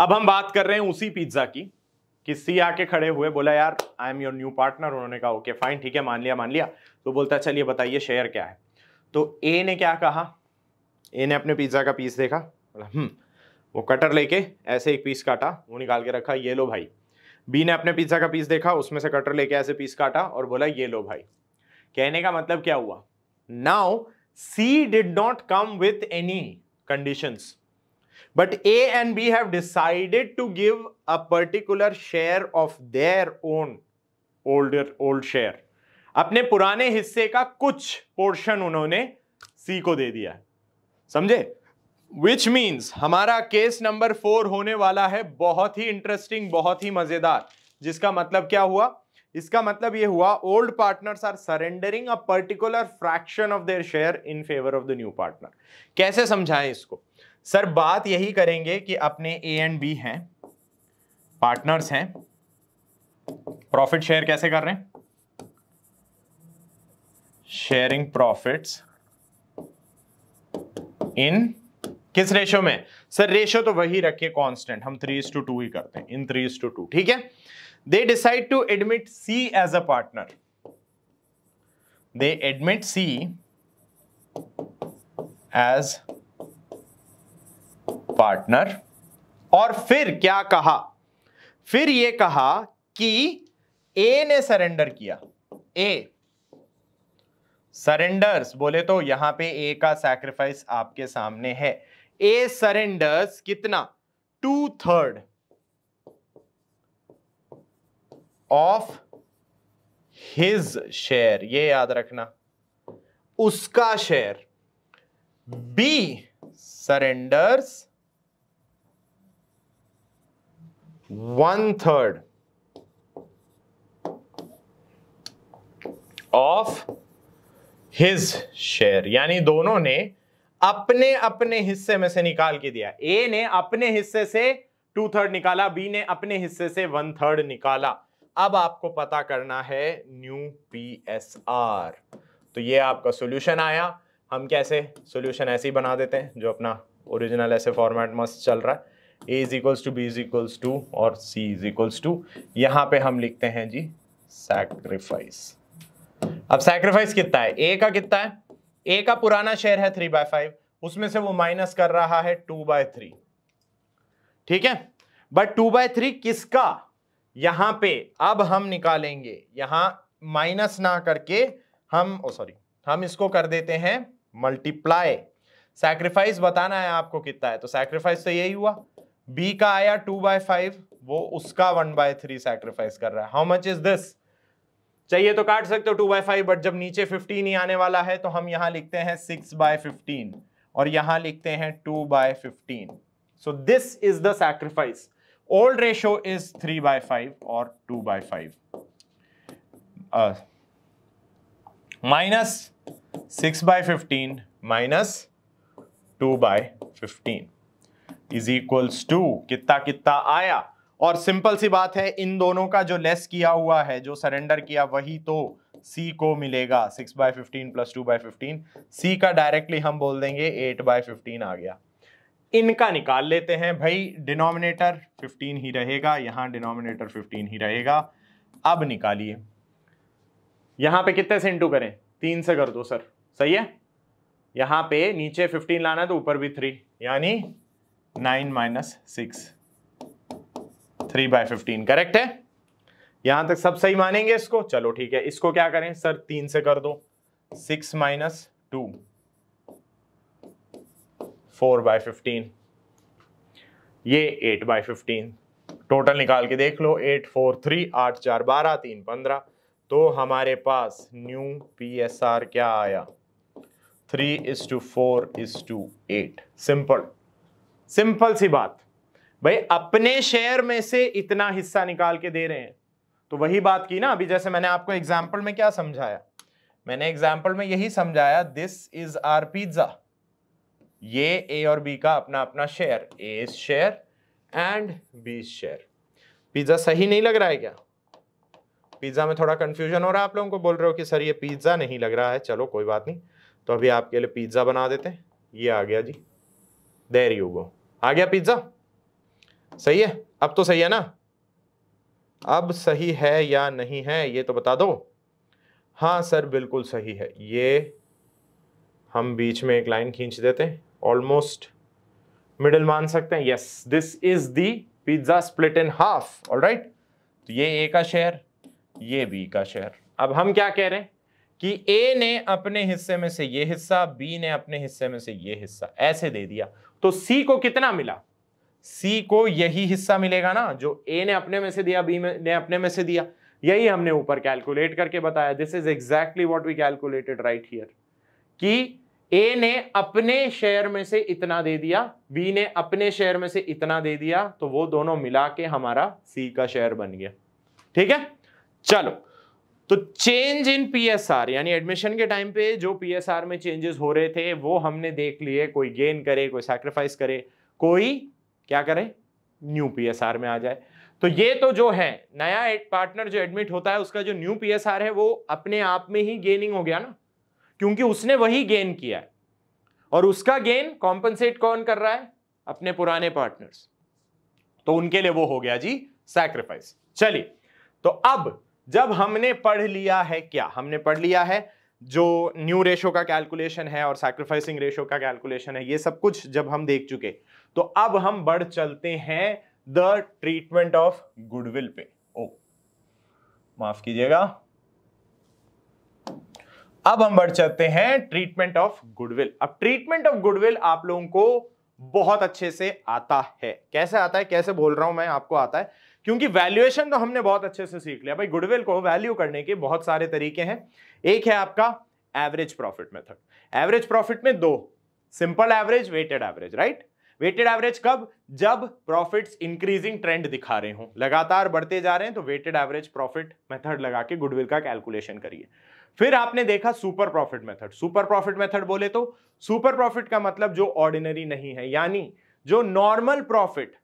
अब हम बात कर रहे हैं उसी पिज्जा की कि सी आके खड़े हुए बोला यार I am your new partner उन्होंने कहा ओके फाइन ठीक है मान लिया मान लिया तो बोलता चलिए बताइए शेयर क्या है तो ए ने क्या कहा ए ने अपने पिज़्ज़ा का पीस देखा हम्म वो कटर लेके ऐसे एक पीस काटा वो निकाल के रखा ये लो भाई बी ने अपने पिज़्ज़ा का पीस देखा उसमें से कटर लेके ऐसे पीस काटा और बोला ये लो भाई कहने का मतलब क्या हुआ now C did not come with any conditions but A and B have decided to give a particular share of their own older old share अपने पुराने हिस्से का कुछ पोर्शन उन्होंने सी को दे दिया समझे विच मीन्स हमारा केस नंबर फोर होने वाला है बहुत ही इंटरेस्टिंग बहुत ही मजेदार जिसका मतलब क्या हुआ इसका मतलब ये हुआ old partners are surrendering a particular fraction of their share in favour of the new partner कैसे समझाएं इसको सर बात यही करेंगे कि अपने ए एंड बी हैं पार्टनर्स हैं प्रॉफिट शेयर कैसे कर रहे हैं शेयरिंग प्रॉफिट्स इन किस रेशो में सर रेशो तो वही रखिए कांस्टेंट हम थ्री टू टू ही करते हैं इन थ्री टू टू ठीक है they decide to admit C as a partner they admit C as partner और फिर क्या कहा फिर यह कहा कि ए ने सरेंडर किया ए सरेंडर्स बोले तो यहां पे ए का सैक्रिफाइस आपके सामने है ए सरेंडर्स कितना two third of his share ये याद रखना उसका share B surrenders one third of his share यानी दोनों ने अपने अपने हिस्से में से निकाल के दिया ए ने अपने हिस्से से टू थर्ड निकाला बी ने अपने हिस्से से वन थर्ड निकाला अब आपको पता करना है न्यू पी एस आर तो ये आपका सोल्यूशन आया हम कैसे सोल्यूशन ऐसे ही बना देते हैं जो अपना ओरिजिनल ऐसे फॉर्मेट मस्त चल रहा है A is equals to B is equals to और सी इज इक्वल्स टू यहाँ पे हम लिखते हैं जी सैक्रिफाइस अब सैक्रिफाइस कितना है ए का कितना है ए का पुराना शेयर है थ्री बाय फाइव उसमें से वो माइनस कर रहा है टू बाय थ्री ठीक है बट टू बाय थ्री किसका यहां पे अब हम निकालेंगे यहां माइनस ना करके हम ओ oh, सॉरी हम इसको कर देते हैं मल्टीप्लाई सैक्रिफाइस बताना है आपको कितना है तो सैक्रिफाइस तो यही हुआ बी का आया टू बाय फाइव वो उसका वन बाय थ्री सैक्रिफाइस कर रहा है हाउ मच इज दिस चाहिए तो काट सकते हो टू बाई फाइव बट जब नीचे फिफ्टीन ही आने वाला है तो हम यहां लिखते हैं सिक्स बाय फिफ्टीन और यहां लिखते हैं two by fifteen so this is the sacrifice old ratio is three by five और two by five minus six by fifteen minus two by fifteen is equals to कितना कितना आया और simple सी बात है इन दोनों का जो लेस किया हुआ है जो सरेंडर किया वही तो सी को मिलेगा six by fifteen plus two by fifteen C का डायरेक्टली हम बोल देंगे एट बाय फिफ्टीन आ गया इनका निकाल लेते हैं भाई डिनोमिनेटर 15 ही रहेगा यहाँ डिनोमिनेटर 15 ही रहेगा अब निकालिए यहाँ पे कितने से इंटू करें तीन से कर दो सर सही है यहाँ पे नीचे 15 लाना है तो ऊपर भी थ्री यानी nine minus six three by fifteen correct है यहां तक सब सही मानेंगे इसको चलो ठीक है इसको क्या करें सर तीन से कर दो six minus two four by fifteen ये एट बाय फिफ्टीन टोटल निकाल के देख लो एट फोर थ्री आठ चार बारह तीन पंद्रह तो हमारे पास न्यू पी एस आर क्या आया three is to four is to eight simple simple सी बात भाई अपने शेयर में से इतना हिस्सा निकाल के दे रहे हैं तो वही बात की ना अभी जैसे मैंने आपको एग्जाम्पल में क्या समझाया मैंने एग्जाम्पल में यही समझाया दिस इज आर पिज्जा ये ए और बी का अपना अपना share A share and B share pizza सही नहीं लग रहा है क्या पिज्जा में थोड़ा कंफ्यूजन हो रहा है आप लोगों को बोल रहे हो कि सर ये पिज्जा नहीं लग रहा है चलो कोई बात नहीं तो अभी आपके लिए पिज्जा बना देते हैं ये आ गया जी देर यू गो आ गया पिज्जा सही है अब तो सही है ना अब सही है या नहीं है ये तो बता दो हाँ सर बिल्कुल सही है ये हम बीच में एक लाइन खींच देते हैं ऑलमोस्ट मिडिल मान सकते हैं yes this is the pizza split in half all right तो ये ए का शेयर ये बी का शेयर अब हम क्या कह रहे हैं कि ए ने अपने हिस्से में से ये हिस्सा बी ने अपने हिस्से में से ये हिस्सा ऐसे दे दिया तो सी को कितना मिला सी को यही हिस्सा मिलेगा ना जो ए ने अपने में से दिया बी ने अपने में से दिया यही हमने ऊपर कैलकुलेट करके बताया this is exactly what we calculated right here कि ए ने अपने शेयर में से इतना दे दिया बी ने अपने शेयर में से इतना दे दिया तो वो दोनों मिला के हमारा सी का शेयर बन गया ठीक है चलो तो चेंज इन पीएसआर यानी एडमिशन के टाइम पे जो पीएसआर में चेंजेस हो रहे थे वो हमने देख लिए कोई गेन करे कोई सैक्रिफाइस करे कोई क्या करें न्यू पीएसआर में आ जाए तो ये तो जो है नया पार्टनर जो एडमिट होता है उसका जो न्यू पीएसआर है वो अपने आप में ही गेनिंग हो गया ना क्योंकि उसने वही गेन किया है और उसका गेन कॉम्पनसेट कौन कर रहा है अपने पुराने पार्टनर्स तो उनके लिए वो हो गया जी सैक्रिफाइस चलिए तो अब जब हमने पढ़ लिया है क्या हमने पढ़ लिया है जो न्यू रेशो का कैलकुलेशन है और सैक्रिफाइसिंग रेशो का कैलकुलेशन है ये सब कुछ जब हम देख चुके तो अब हम बढ़ चलते हैं द ट्रीटमेंट ऑफ गुडविल पे ओ माफ कीजिएगा अब हम बढ़ चलते हैं ट्रीटमेंट ऑफ गुडविल अब ट्रीटमेंट ऑफ गुडविल आप लोगों को बहुत अच्छे से आता है कैसे आता है कैसे बोल रहा हूं मैं आपको आता है क्योंकि वैल्यूएशन तो हमने बहुत अच्छे से सीख लिया भाई गुडविल को वैल्यू करने के बहुत सारे तरीके हैं एक है आपका average profit method average profit में दो simple average weighted average right weighted average कब जब प्रॉफिट्स इंक्रीजिंग ट्रेंड दिखा रहे हो लगातार बढ़ते जा रहे हैं तो वेटेड एवरेज प्रॉफिट मेथड लगा के गुडविल का कैलकुलेशन करिए फिर आपने देखा super profit method super profit method बोले तो सुपर प्रॉफिट का मतलब जो ऑर्डिनरी नहीं है यानी जो नॉर्मल प्रॉफिट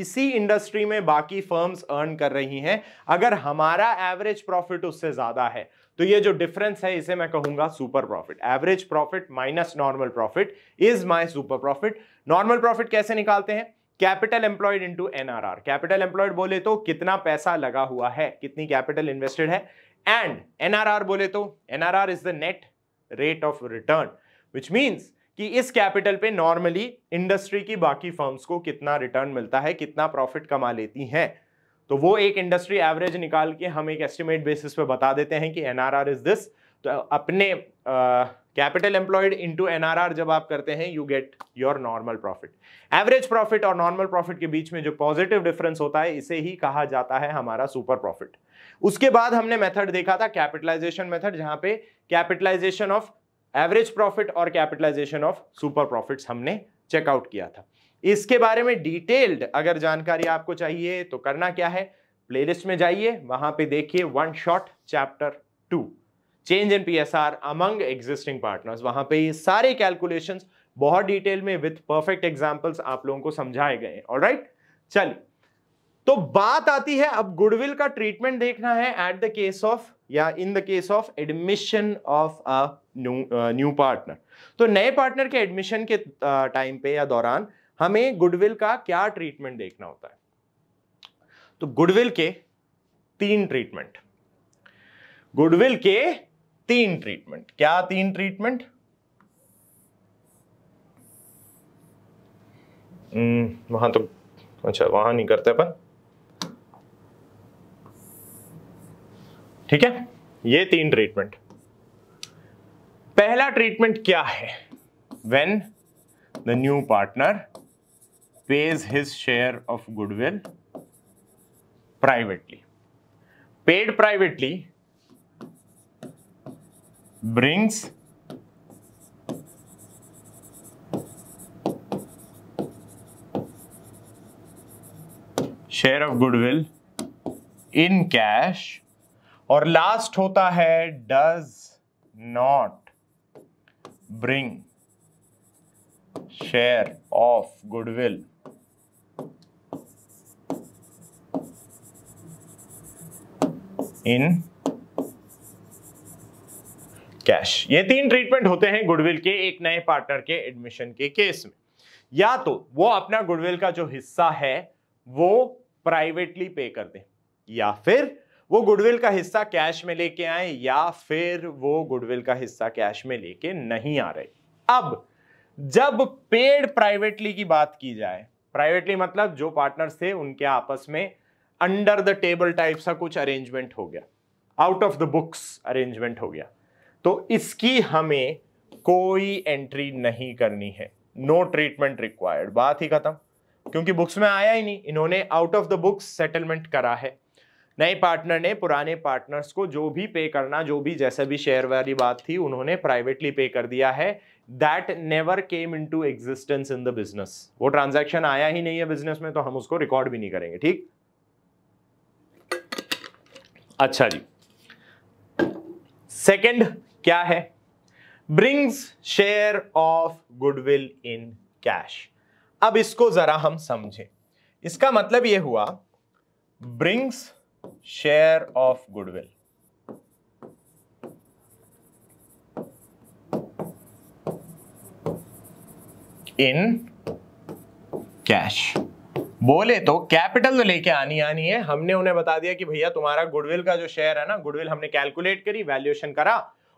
इसी इंडस्ट्री में बाकी फर्म्स अर्न कर रही हैं अगर हमारा एवरेज प्रॉफिट उससे ज़्यादा है तो ये जो डिफरेंस है इसे मैं कहूंगा super profit average profit minus normal profit is my super profit normal profit कैसे निकालते हैं capital employed into NRR capital employed बोले तो कितना पैसा लगा हुआ है कितनी कैपिटल इन्वेस्टेड है एंड एनआरआर बोले तो NRR is the net rate of return which means कि इस कैपिटल पे नॉर्मली इंडस्ट्री की बाकी फर्म्स को कितना रिटर्न मिलता है कितना प्रॉफिट कमा लेती हैं तो वो एक इंडस्ट्री एवरेज निकाल के हम एक एस्टिमेट बेसिस पे बता देते हैं कि एन आर इज दिस तो अपने कैपिटल एम्प्लॉयड इंटू एनआरआर जब आप करते हैं you get your normal profit average profit और नॉर्मल प्रॉफिट के बीच में जो पॉजिटिव डिफरेंस होता है इसे ही कहा जाता है हमारा सुपर प्रॉफिट उसके बाद हमने मेथड देखा था कैपिटलाइजेशन मेथड जहां पे कैपिटलाइजेशन ऑफ एवरेज प्रॉफिट और कैपिटलाइजेशन ऑफ सुपर प्रॉफिट्स हमने चेकआउट किया था इसके बारे में डिटेल्ड अगर जानकारी आपको चाहिए तो करना क्या है प्लेलिस्ट में जाइए वहां पे देखिए one shot chapter two change in PSR among existing partners वहां पे ये सारे कैलकुलेशंस बहुत डिटेल में विथ परफेक्ट एग्जांपल्स आप लोगों को समझाए गए और राइट चलिए तो बात आती है अब गुडविल का ट्रीटमेंट देखना है एट द केस ऑफ या in the case of admission of a new partner uh, तो नए पार्टनर के एडमिशन के टाइम uh, पे या दौरान हमें गुडविल का क्या ट्रीटमेंट देखना होता है तो गुडविल के तीन ट्रीटमेंट गुडविल के तीन ट्रीटमेंट क्या तीन ट्रीटमेंट हम्म, वहां तो अच्छा वहां नहीं करते अपन ठीक है ये तीन ट्रीटमेंट पहला ट्रीटमेंट क्या है when the new partner pays his share of goodwill privately paid privately brings share of goodwill in cash और लास्ट होता है does not bring share of goodwill in cash ये तीन ट्रीटमेंट होते हैं गुडविल के एक नए पार्टनर के एडमिशन के केस में या तो वो अपना गुडविल का जो हिस्सा है वो प्राइवेटली पे कर हैं या फिर वो गुडविल का हिस्सा कैश में लेके आए या फिर वो गुडविल का हिस्सा कैश में लेके नहीं आ रहे अब जब पेड प्राइवेटली की बात की जाए प्राइवेटली मतलब जो पार्टनर्स थे उनके आपस में अंडर द टेबल टाइप सा कुछ अरेंजमेंट हो गया out of the books arrangement हो गया तो इसकी हमें कोई एंट्री नहीं करनी है नो ट्रीटमेंट रिक्वायर्ड बात ही खत्म क्योंकि बुक्स में आया ही नहीं इन्होंने out of the books settlement करा है नए पार्टनर ने पुराने पार्टनर्स को जो भी पे करना जो भी जैसे भी शेयर वाली बात थी उन्होंने प्राइवेटली पे कर दिया है that never came into existence in the business वो ट्रांजेक्शन आया ही नहीं है बिजनेस में तो हम उसको रिकॉर्ड भी नहीं करेंगे ठीक अच्छा जी सेकेंड क्या है brings share of goodwill in cash अब इसको जरा हम समझें इसका मतलब यह हुआ brings share of goodwill. In cash बोले तो कैपिटल तो लेके आनी आनी है हमने उन्हें बता दिया कि भैया तुम्हारा गुडविल का जो शेयर है ना गुडविल हमने कैलकुलेट करी वैल्यूएशन करा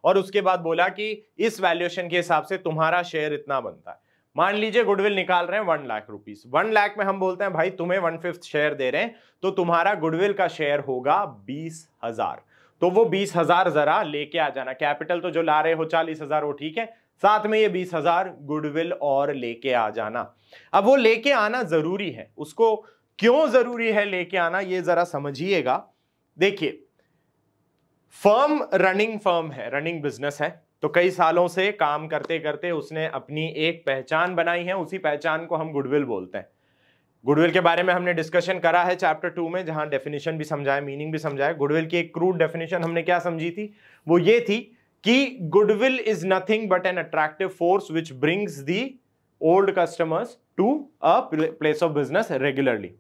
और उसके बाद बोला कि इस वैल्यूएशन के हिसाब से तुम्हारा शेयर इतना बनता है मान लीजिए गुडविल निकाल रहे हैं one lakh rupees one lakh में हम बोलते हैं भाई तुम्हें वन फिफ्थ शेयर दे रहे हैं तो तुम्हारा गुडविल का शेयर होगा बीस हजार तो वो बीस हजार जरा लेके आ जाना कैपिटल तो जो ला रहे हो चालीस हजार वो ठीक है साथ में ये बीस हजार गुडविल और लेके आ जाना अब वो लेके आना जरूरी है उसको क्यों जरूरी है लेके आना ये जरा समझिएगा देखिए फर्म रनिंग फर्म है रनिंग बिजनेस है तो कई सालों से काम करते करते उसने अपनी एक पहचान बनाई है उसी पहचान को हम गुडविल बोलते हैं गुडविल के बारे में हमने डिस्कशन करा है चैप्टर टू में जहां डेफिनेशन भी समझाया मीनिंग भी समझाया गुडविल की एक क्रूड डेफिनेशन हमने क्या समझी थी वो ये थी कि goodwill is nothing but an attractive force which brings the old customers to a place of business regularly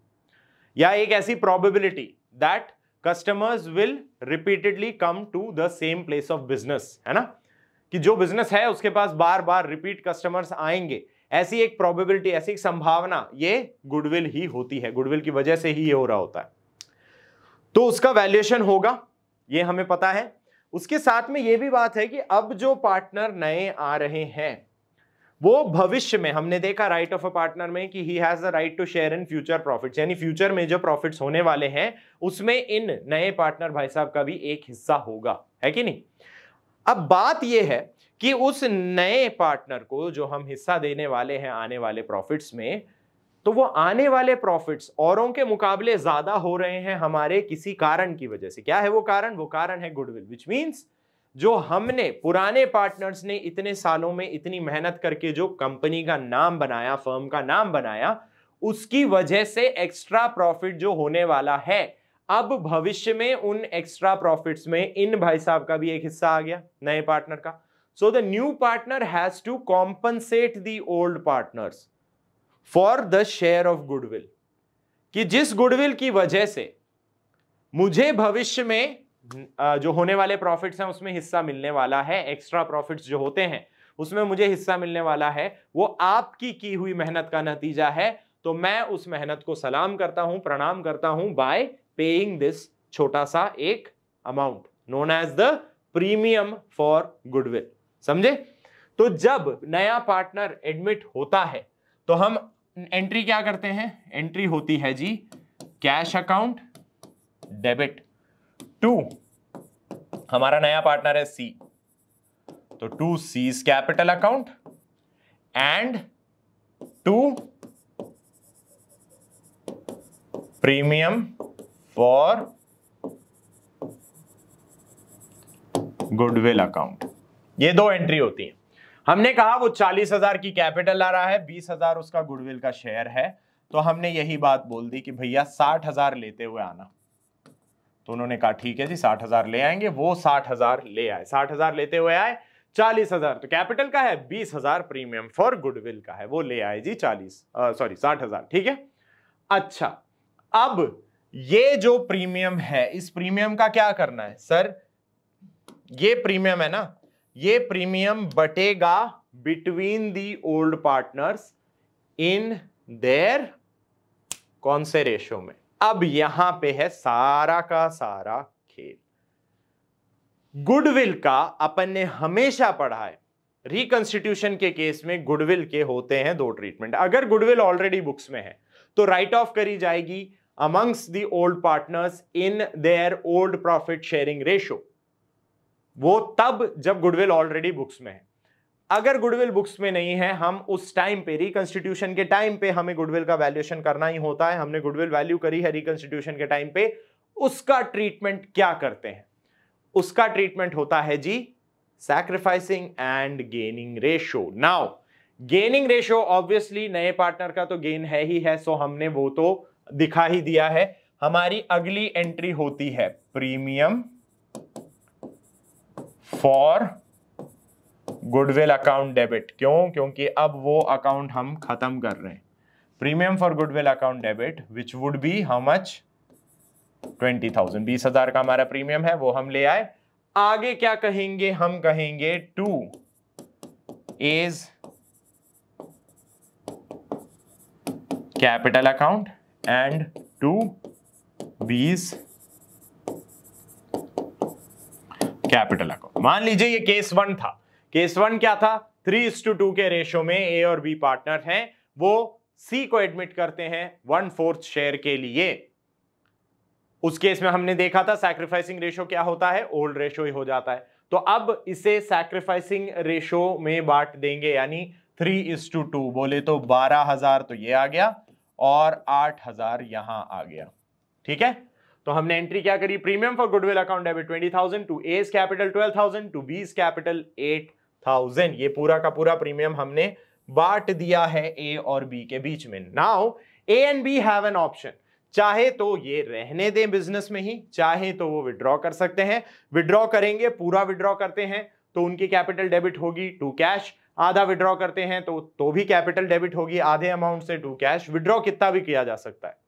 या एक ऐसी probability that customers will repeatedly come to the same place of business है ना कि जो बिजनेस है उसके पास बार बार repeat customers आएंगे ऐसी एक प्रोबेबिलिटी ऐसी एक संभावना ये गुडविल ही होती है गुडविल की वजह से ही ये हो रहा होता है तो उसका वैल्यूएशन होगा ये हमें पता है उसके साथ में ये भी बात है कि अब जो पार्टनर नए आ रहे हैं वो भविष्य में हमने देखा राइट ऑफ अ पार्टनर में कि he has the right to share in future profits यानी फ्यूचर में जो प्रॉफिट्स होने वाले हैं उसमें इन नए पार्टनर भाई साहब का भी एक हिस्सा होगा है कि नहीं अब बात यह है कि उस नए पार्टनर को जो हम हिस्सा देने वाले हैं आने वाले प्रॉफिट्स में तो वो आने वाले प्रॉफिट्स औरों के मुकाबले ज्यादा हो रहे हैं हमारे किसी कारण की वजह से क्या है वो कारण वो कारण है गुडविल विच मीन्स जो हमने पुराने पार्टनर्स ने इतने सालों में इतनी मेहनत करके जो कंपनी का नाम बनाया फर्म का नाम बनाया उसकी वजह से एक्स्ट्रा प्रॉफिट जो होने वाला है अब भविष्य में उन एक्स्ट्रा प्रॉफिट्स में इन भाई साहब का भी एक हिस्सा आ गया नए पार्टनर का so the new partner has to compensate the old partners for the share of goodwill कि जिस गुडविल की वजह से मुझे भविष्य में जो होने वाले प्रॉफिट्स हैं उसमें हिस्सा मिलने वाला है एक्स्ट्रा प्रॉफिट्स जो होते हैं उसमें मुझे हिस्सा मिलने वाला है वो आपकी की हुई मेहनत का नतीजा है तो मैं उस मेहनत को सलाम करता हूं प्रणाम करता हूं बाय पेइंग दिस छोटा सा एक amount known as the premium for goodwill समझे तो जब नया पार्टनर एडमिट होता है तो हम एंट्री क्या करते हैं एंट्री होती है जी कैश अकाउंट डेबिट टू हमारा नया पार्टनर है सी तो to C's capital account and to premium for goodwill account ये दो एंट्री होती है हमने कहा वो चालीस हजार की कैपिटल आ रहा है बीस हजार उसका गुडविल का शेयर है तो हमने यही बात बोल दी कि भैया साठ हजार लेते हुए आना तो उन्होंने कहा ठीक है जी साठ हजार ले आएंगे वो साठ हजार ले आए साठ हजार लेते हुए आए चालीस हजार तो कैपिटल का है बीस हजार प्रीमियम फॉर गुडविल का है वो ले आए जी चालीस सॉरी साठ हजार ठीक है अच्छा अब ये जो प्रीमियम है इस प्रीमियम का क्या करना है सर ये प्रीमियम है ना ये प्रीमियम बटेगा between the old partners in their कौन से रेशो में अब यहां पे है सारा का सारा खेल गुडविल का अपन ने हमेशा पढ़ा है रिकंस्टिट्यूशन के केस में गुडविल के होते हैं दो ट्रीटमेंट अगर गुडविल ऑलरेडी बुक्स में है तो राइट ऑफ करी जाएगी amongst the old partners in their old profit sharing ratio. वो तब जब गुडविल ऑलरेडी बुक्स में है अगर गुडविल बुक्स में नहीं है हम उस टाइम पे रिकॉन्स्टिट्यूशन के टाइम पे हमें गुडविल का वैल्यूएशन करना ही होता है हमने गुडविल वैल्यू करी है रिकॉन्स्टिट्यूशन के टाइम पे उसका ट्रीटमेंट क्या करते हैं उसका ट्रीटमेंट होता है जी sacrificing and gaining ratio now gaining ratio obviously नए पार्टनर का तो गेन है ही है सो हमने वो तो दिखा ही दिया है हमारी अगली एंट्री होती है premium for goodwill account debit क्यों क्योंकि अब वो अकाउंट हम खत्म कर रहे हैं premium for goodwill account debit which would be how much twenty thousand बीस हजार का हमारा प्रीमियम है वो हम ले आए आगे क्या कहेंगे हम कहेंगे to A's capital account and two B's capital account मान लीजिए ये केस वन था केस वन क्या था थ्री इस टू टू के रेशो में ए और बी पार्टनर हैं वो सी को एडमिट करते हैं वन फोर्थ शेयर के लिए उस केस में हमने देखा था सैक्रिफाइसिंग रेशो क्या होता है ओल्ड रेशो ही हो जाता है तो अब इसे सैक्रिफाइसिंग रेशो में बांट देंगे यानी थ्री इस टू टू बोले तो बारह हजार तो ये आ गया और आठ हजार यहां आ गया ठीक है तो हमने एंट्री क्या करी premium for goodwill account debit twenty thousand to A's capital twelve thousand to B's capital eight thousand ये पूरा का पूरा प्रीमियम हमने बांट दिया है ए और बी के बीच में now A and B have an option चाहे तो ये रहने दें बिजनेस में ही चाहे तो वो विड्रॉ कर सकते हैं विड्रॉ करेंगे पूरा विड्रॉ करते हैं तो उनकी कैपिटल डेबिट होगी टू कैश आधा विड्रॉ करते हैं तो तो भी कैपिटल डेबिट होगी आधे अमाउंट से टू कैश विड्रॉ कितना भी किया जा सकता है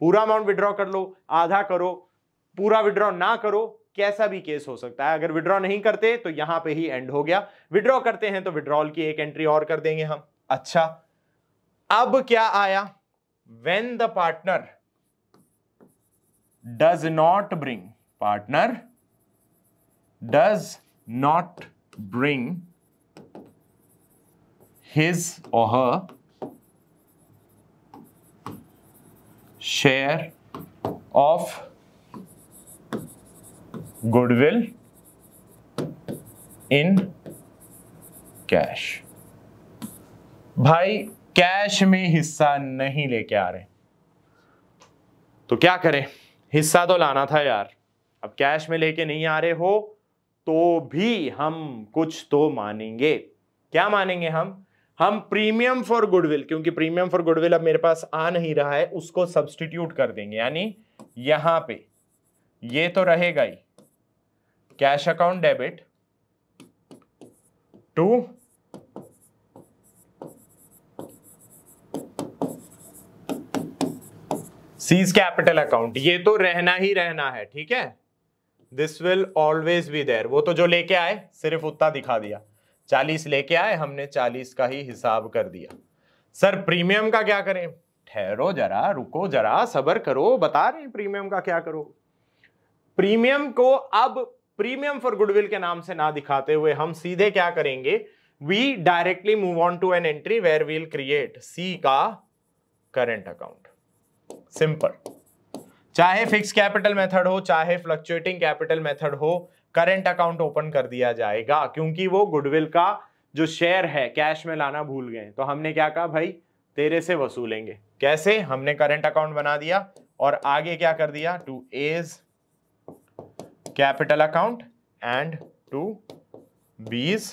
पूरा अमाउंट विड्रॉ कर लो आधा करो पूरा विड्रॉ ना करो कैसा भी केस हो सकता है अगर विड्रॉ नहीं करते तो यहां पे ही एंड हो गया विड्रॉ करते हैं तो विड्रॉल की एक एंट्री और कर देंगे हम अच्छा अब क्या आया when the partner does not bring partner does not bring his or her share of goodwill in cash भाई कैश में हिस्सा नहीं लेके आ रहे तो क्या करें हिस्सा तो लाना था यार अब कैश में लेके नहीं आ रहे हो तो भी हम कुछ तो मानेंगे क्या मानेंगे हम हम प्रीमियम फॉर गुडविल क्योंकि प्रीमियम फॉर गुडविल अब मेरे पास आ नहीं रहा है उसको सब्सटीट्यूट कर देंगे यानी यहां पे ये तो रहेगा ही cash account debit to C's capital account ये तो रहना ही रहना है ठीक है this will always be there वो तो जो लेके आए सिर्फ उतना दिखा दिया चालीस लेके आए हमने चालीस का ही हिसाब कर दिया सर प्रीमियम का क्या करें ठहरो जरा रुको जरा सबर करो बता रहे प्रीमियम का क्या करो प्रीमियम को अब प्रीमियम फॉर गुडविल के नाम से ना दिखाते हुए हम सीधे क्या करेंगे we directly move on to an entry where we'll create C का करेंट अकाउंट सिंपल चाहे फिक्स कैपिटल मेथड हो चाहे फ्लक्चुएटिंग कैपिटल मेथड हो करंट अकाउंट ओपन कर दिया जाएगा क्योंकि वो गुडविल का जो शेयर है कैश में लाना भूल गए तो हमने क्या कहा भाई तेरे से वसूलेंगे कैसे हमने करंट अकाउंट बना दिया और आगे क्या कर दिया to A's capital account and to B's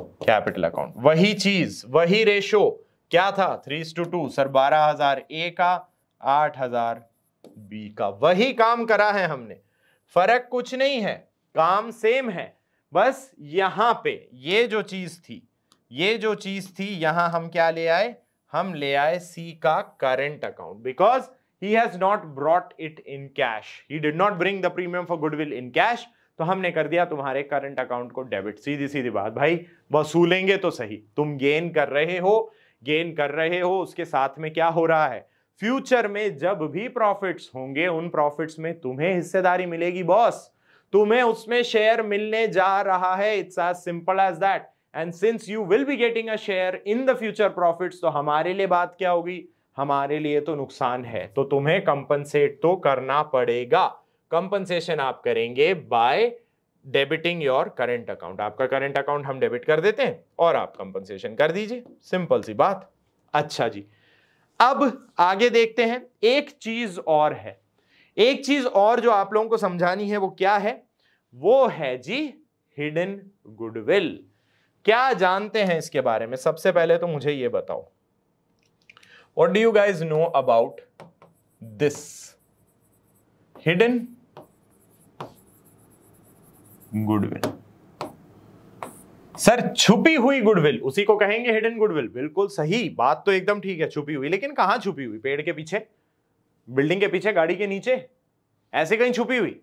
capital account वही चीज वही रेशो क्या था थ्री टू टू सर बारह हजार ए का आठ हजार बी का वही काम करा है हमने फर्क कुछ नहीं है काम सेम है बस यहाँ पे ये जो चीज़ थी ये जो चीज़ थी यहां हम क्या ले आए हम ले आए सी का current account because he has not brought it in cash he did not bring the premium for goodwill in cash तो हमने कर दिया तुम्हारे करंट अकाउंट को डेबिट सीधी सीधी बात भाई वसूलेंगे तो सही तुम गेन कर रहे हो गेन कर रहे हो उसके साथ में क्या हो रहा है फ्यूचर में जब भी प्रॉफिट्स होंगे उन प्रॉफिट्स में तुम्हें हिस्सेदारी मिलेगी बॉस तुम्हें उसमें शेयर मिलने जा रहा है it's as simple as that and since you will be getting a share in the future profits तो हमारे लिए बात क्या होगी हमारे लिए तो नुकसान है तो तुम्हें कंपनसेट तो करना पड़ेगा कंपनसेशन आप करेंगे by debiting your current account आपका करेंट अकाउंट हम डेबिट कर देते हैं और आप कंपनसेशन कर दीजिए सिंपल सी बात अच्छा जी अब आगे देखते हैं एक चीज और है एक चीज और जो आप लोगों को समझानी है वो क्या है वो है जी हिडन गुडविल क्या जानते हैं इसके बारे में सबसे पहले तो मुझे ये बताओ what do you guys know about this hidden goodwill sir छुपी हुई गुडविल उसी को कहेंगे हिडन गुडविल बिल्कुल सही बात तो एकदम ठीक है छुपी हुई लेकिन कहां छुपी हुई पेड़ के पीछे बिल्डिंग के पीछे गाड़ी के नीचे ऐसे कहीं छुपी हुई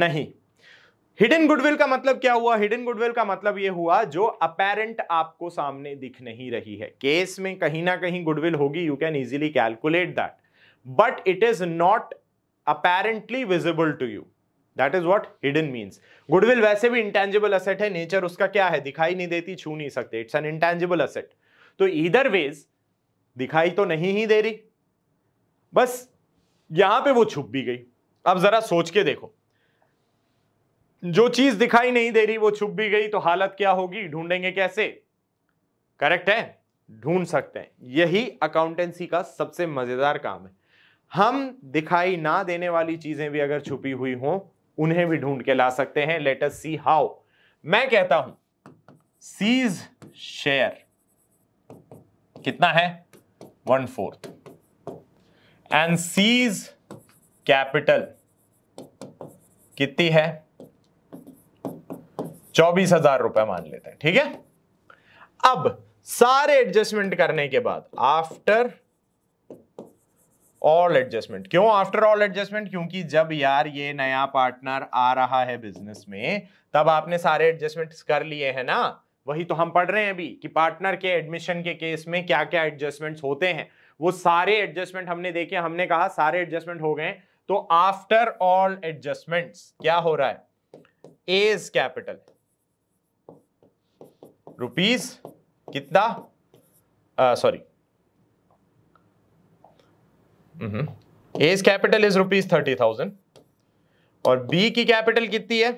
नहीं हिडन गुडविल का मतलब क्या हुआ हिडन गुडविल का मतलब यह हुआ जो अपेरेंट आपको सामने दिख नहीं रही है केस में कहीं ना कहीं गुडविल होगी you can easily calculate that but it is not apparently visible to you that is what hidden means goodwill वैसे भी इंटेंजिबल असेट है नेचर उसका क्या है दिखाई नहीं देती छू नहीं सकते इट्स एन इंटेंजिबल असेट तो इधर वेज दिखाई तो नहीं ही दे रही बस यहां पे वो छुप भी गई अब जरा सोच के देखो जो चीज दिखाई नहीं दे रही वो छुप भी गई तो हालत क्या होगी ढूंढेंगे कैसे करेक्ट है ढूंढ सकते हैं यही अकाउंटेंसी का सबसे मजेदार काम है हम दिखाई ना देने वाली चीजें भी अगर छुपी हुई हों उन्हें भी ढूंढ के ला सकते हैं लेट अस सी हाउ मैं कहता हूं सीज शेयर कितना है one fourth and C's capital कितनी है चौबीस हजार रुपए मान लेते हैं ठीक है अब सारे एडजस्टमेंट करने के बाद आफ्टर ऑल एडजस्टमेंट क्यों आफ्टर ऑल एडजस्टमेंट क्योंकि जब यार ये नया पार्टनर आ रहा है बिजनेस में तब आपने सारे एडजस्टमेंट कर लिए है ना वही तो हम पढ़ रहे हैं अभी कि पार्टनर के एडमिशन के केस में क्या क्या एडजस्टमेंट होते हैं वो सारे एडजस्टमेंट हमने देखे हमने कहा सारे एडजस्टमेंट हो गए तो आफ्टर ऑल एडजस्टमेंट क्या हो रहा है एज कैपिटल रुपीज कितना sorry uh, A's capital is rupees thirty thousand और बी की कैपिटल कितनी है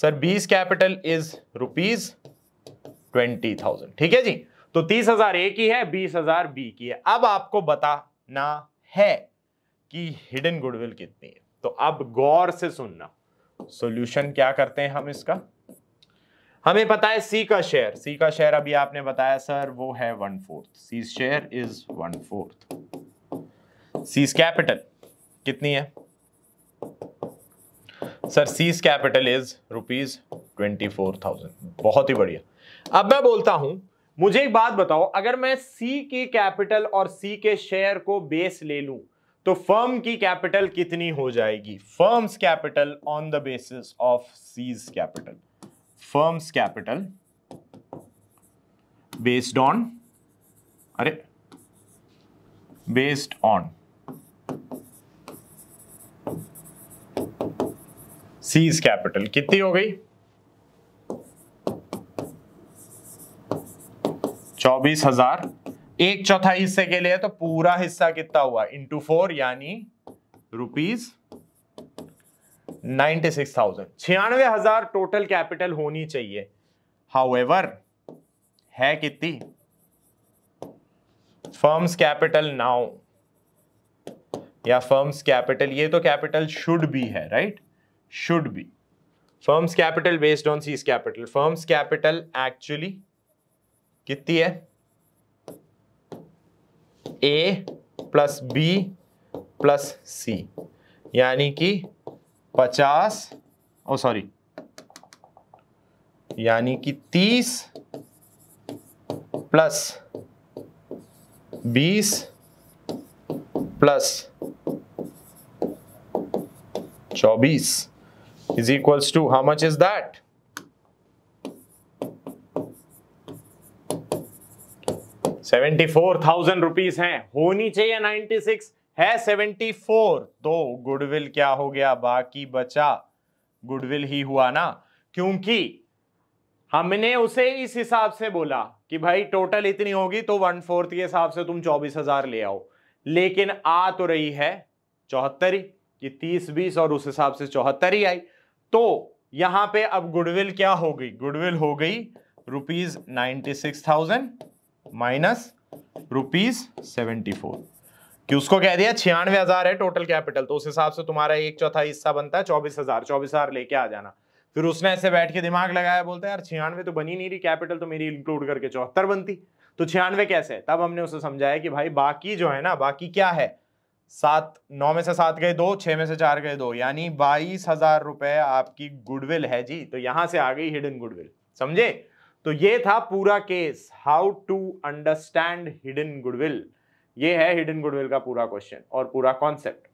sir B's capital is rupees twenty thousand ठीक है जी तो तीस हजार ए की है बीस हजार बी की है अब आपको बताना है कि हिडन गुडविल कितनी है तो अब गौर से सुनना सॉल्यूशन क्या करते हैं हम इसका हमें पता है सी का शेयर सी का शेयर अभी आपने बताया सर वो है one fourth C share is one fourth C's capital कितनी है sir C's capital is rupees twenty four thousand बहुत ही बढ़िया अब मैं बोलता हूं मुझे एक बात बताओ अगर मैं सी के कैपिटल और सी के शेयर को बेस ले लूं तो फर्म की कैपिटल कितनी हो जाएगी firm's capital on the basis of C's capital firm's capital based on अरे based on सीज कैपिटल कितनी हो गई 24,000 एक चौथाई हिस्से के लिए तो पूरा हिस्सा कितना हुआ इंटू फोर यानी रुपीज नाइन्टी सिक्स थाउजेंड छियानवे हजार टोटल कैपिटल होनी चाहिए हाउएवर है कितनी फर्म्स कैपिटल नाउ या फर्म्स कैपिटल ये तो कैपिटल शुड बी है right should be firm's capital based on C's capital firm's capital actually कितनी है A plus B plus C यानी कि पचास ओ सॉरी यानी कि तीस प्लस बीस प्लस चौबीस is equals to how much is that seventy four thousand rupees है होनी चाहिए नाइन्टी सिक्स है 74 तो गुडविल क्या हो गया बाकी बचा गुडविल ही हुआ ना क्योंकि हमने उसे इस हिसाब से बोला कि भाई टोटल इतनी होगी तो वन फोर्थ के हिसाब से तुम चौबीस हजार ले आओ लेकिन आ तो रही है चौहत्तर ही कि तीस बीस और उस हिसाब से चौहत्तर ही आई तो यहां पे अब गुडविल क्या हो गई गुडविल हो गई rupees ninety six thousand minus rupees seventy four कि उसको कह दिया छियानवे हजार है टोटल कैपिटल तो उस हिसाब से तुम्हारा एक चौथा हिस्सा बनता है चौबीस हजार चौबीस हजार लेके आ जाना फिर उसने ऐसे बैठ के दिमाग लगाया बोलता है यार छियानवे तो बनी नहीं रही कैपिटल तो मेरी इंक्लूड करके चौहत्तर बनती तो छियानवे कैसे तब हमने उसे समझाया कि भाई बाकी जो है ना बाकी क्या है सात नौ में से सात गए दो छह में से चार गए दो यानी बाईस हजार रुपए आपकी गुडविल है जी तो यहां से आ गई हिडन गुडविल समझे तो ये था पूरा case how to understand hidden goodwill ये है हिडन गुडविल का पूरा क्वेश्चन और पूरा कॉन्सेप्ट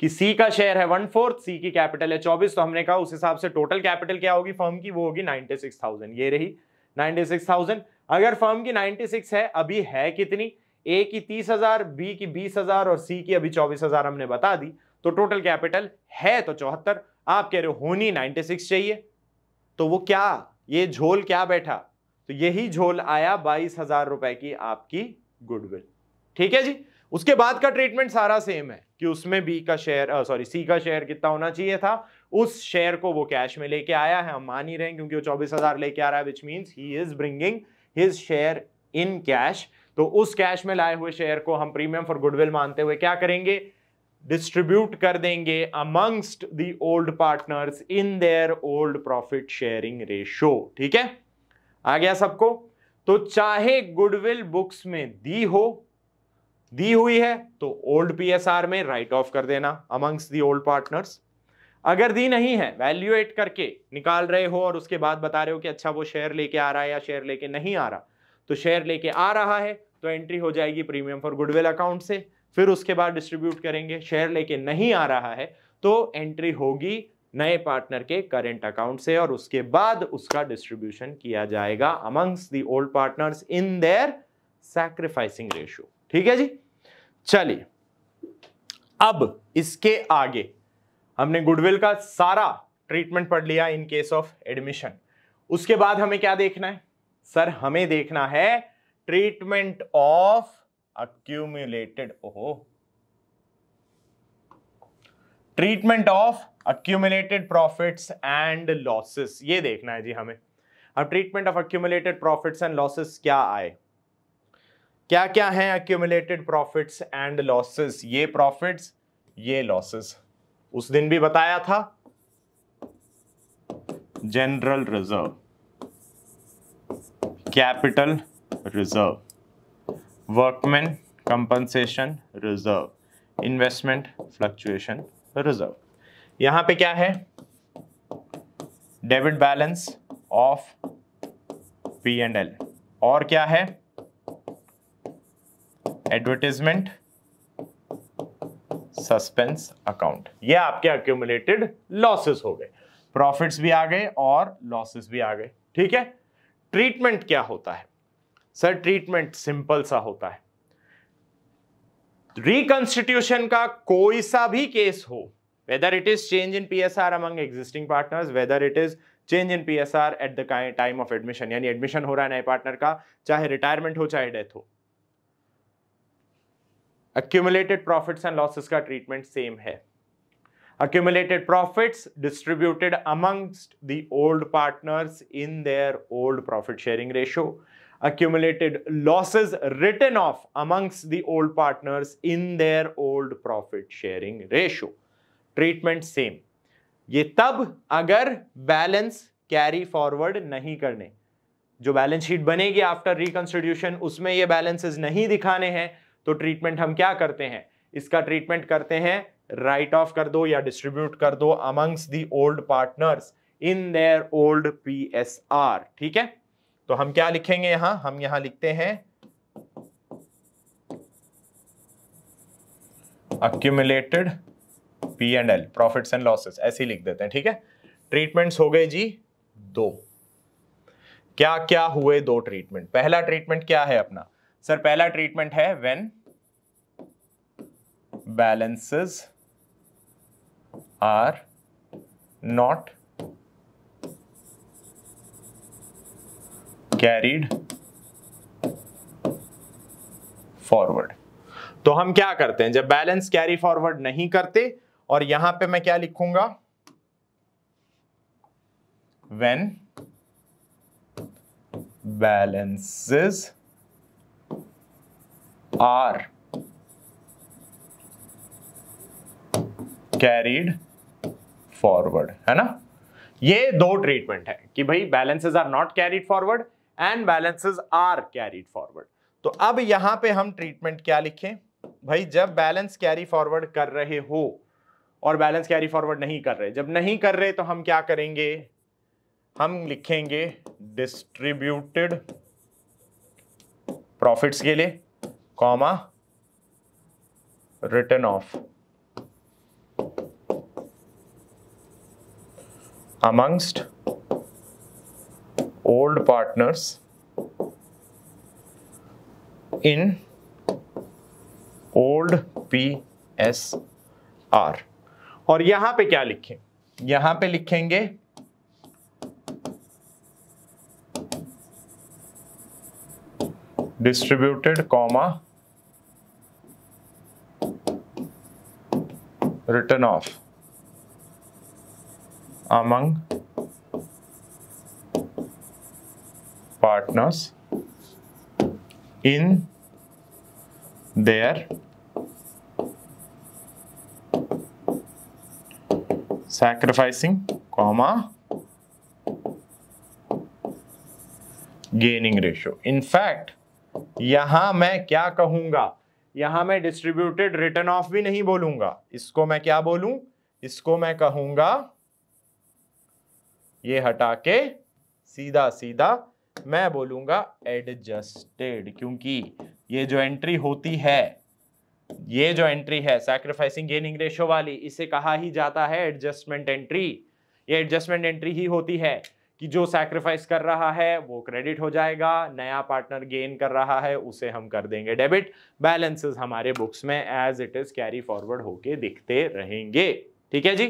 कि सी का शेयर है वन फोर्थ सी की कैपिटल है चौबीस तो हमने कहा उस हिसाब से टोटल कैपिटल क्या होगी फर्म की वो होगी नाइनटी सिक्स थाउजेंड ये रही नाइनटी सिक्स थाउजेंड अगर फर्म की नाइनटी सिक्स है अभी है कितनी ए की तीस हजार बी की बीस हजार और सी की अभी चौबीस हजार हमने बता दी तो टोटल कैपिटल है तो चौहत्तर आप कह रहे हो होनी नाइनटी सिक्स चाहिए तो वो क्या ये झोल क्या बैठा तो यही झोल आया बाईस हजार रुपए की आपकी गुडविल ठीक है जी उसके बाद का ट्रीटमेंट सारा सेम है कि उसमें बी का शेयर सॉरी सी का शेयर कितना होना चाहिए था उस शेयर को वो कैश में लेके आया है हम मान ही रहे हैं क्योंकि वो चौबीस हजार लेके आ रहा है which means he is bringing his share in cash तो उस कैश में लाए हुए शेयर को हम प्रीमियम फॉर गुडविल मानते हुए क्या करेंगे डिस्ट्रीब्यूट कर देंगे amongst the old partners in their old profit sharing ratio ठीक है आ गया सबको तो चाहे गुडविल बुक्स में दी हो दी हुई है तो ओल्ड आर में राइट ऑफ कर देना अमंग्स दी ओल्ड पार्टनर्स अगर दी नहीं है वैल्यूएट करके निकाल रहे हो और उसके बाद बता रहे हो कि अच्छा वो शेयर लेके आ रहा है या शेयर लेके नहीं आ रहा तो शेयर लेके आ रहा है तो एंट्री हो जाएगी प्रीमियम फॉर गुडविल अकाउंट से फिर उसके बाद डिस्ट्रीब्यूट करेंगे शेयर लेके नहीं आ रहा है तो एंट्री होगी नए पार्टनर के करेंट अकाउंट से और उसके बाद उसका डिस्ट्रीब्यूशन किया जाएगा amongst the old partners in their sacrificing ratio ठीक है जी चलिए अब इसके आगे हमने गुडविल का सारा ट्रीटमेंट पढ़ लिया इन केस ऑफ एडमिशन उसके बाद हमें क्या देखना है सर हमें देखना है ट्रीटमेंट ऑफ अक्यूमुलेटेड ओहो treatment of accumulated profits and losses ये देखना है जी हमें अब treatment of accumulated profits and losses क्या आए क्या क्या हैं अक्यूमलेटेड प्रॉफिट्स एंड लॉसेस ये प्रॉफिट्स ये लॉसेस उस दिन भी बताया था general reserve capital reserve workman compensation reserve investment fluctuation reserve यहां पे क्या है debit balance of P and L और क्या है एडवर्टीजमेंट सस्पेंस अकाउंट ये आपके अक्यूमुलेटेड लॉसेस हो गए प्रॉफिट्स भी आ गए और लॉसेस भी आ गए ठीक है ट्रीटमेंट क्या होता है सर ट्रीटमेंट सिंपल सा होता है रिकॉन्स्टिट्यूशन का कोई सा भी केस हो whether it is change in P S R among existing partners whether it is change in P S R at the time of admission यानी एडमिशन हो रहा है नए पार्टनर का चाहे रिटायरमेंट हो चाहे डेथ हो accumulated profits and losses का treatment same है accumulated profits distributed amongst the old partners in their old profit sharing ratio accumulated losses written off amongst the old partners in their old profit sharing ratio treatment same ये तब अगर balance carry forward नहीं करने जो balance sheet बनेगी after reconstitution उसमें ये balances नहीं दिखाने हैं तो ट्रीटमेंट हम क्या करते हैं इसका ट्रीटमेंट करते हैं राइट ऑफ कर दो या डिस्ट्रीब्यूट कर दो amongst the old partners in their old P S R ठीक है तो हम क्या लिखेंगे यहां हम यहां लिखते हैं accumulated P and L profits and losses ऐसे लिख देते हैं ठीक है ट्रीटमेंट्स हो गए जी दो क्या क्या हुए दो ट्रीटमेंट पहला ट्रीटमेंट क्या है अपना सर पहला ट्रीटमेंट है when balances are not carried forward तो हम क्या करते हैं जब बैलेंस कैरी फॉरवर्ड नहीं करते और यहां पे मैं क्या लिखूंगा when balances are carried forward है ना ये दो ट्रीटमेंट है कि भाई balances are not carried forward and balances are carried forward तो अब यहां पे हम ट्रीटमेंट क्या लिखें भाई जब बैलेंस कैरी फॉरवर्ड कर रहे हो और बैलेंस कैरी फॉरवर्ड नहीं कर रहे जब नहीं कर रहे तो हम क्या करेंगे हम लिखेंगे डिस्ट्रीब्यूटेड प्रॉफिट्स के लिए comma written off amongst old partners in old PSR और यहां पे क्या लिखें यहां पे लिखेंगे distributed comma written off among partners in their sacrificing comma gaining ratio in fact यहां मैं क्या कहूंगा यहां मैं डिस्ट्रीब्यूटेड रिटर्न ऑफ भी नहीं बोलूंगा इसको मैं क्या बोलू इसको मैं कहूंगा ये हटा के सीधा सीधा मैं बोलूंगा एडजस्टेड क्योंकि ये जो एंट्री होती है ये जो एंट्री है सैक्रिफाइसिंग गेनिंग रेशो वाली इसे कहा ही जाता है एडजस्टमेंट एंट्री ये एडजस्टमेंट एंट्री ही होती है कि जो सैक्रिफाइस कर रहा है वो क्रेडिट हो जाएगा नया पार्टनर गेन कर रहा है उसे हम कर देंगे डेबिट बैलेंसेस हमारे बुक्स में as it is carry forward होके दिखते रहेंगे ठीक है जी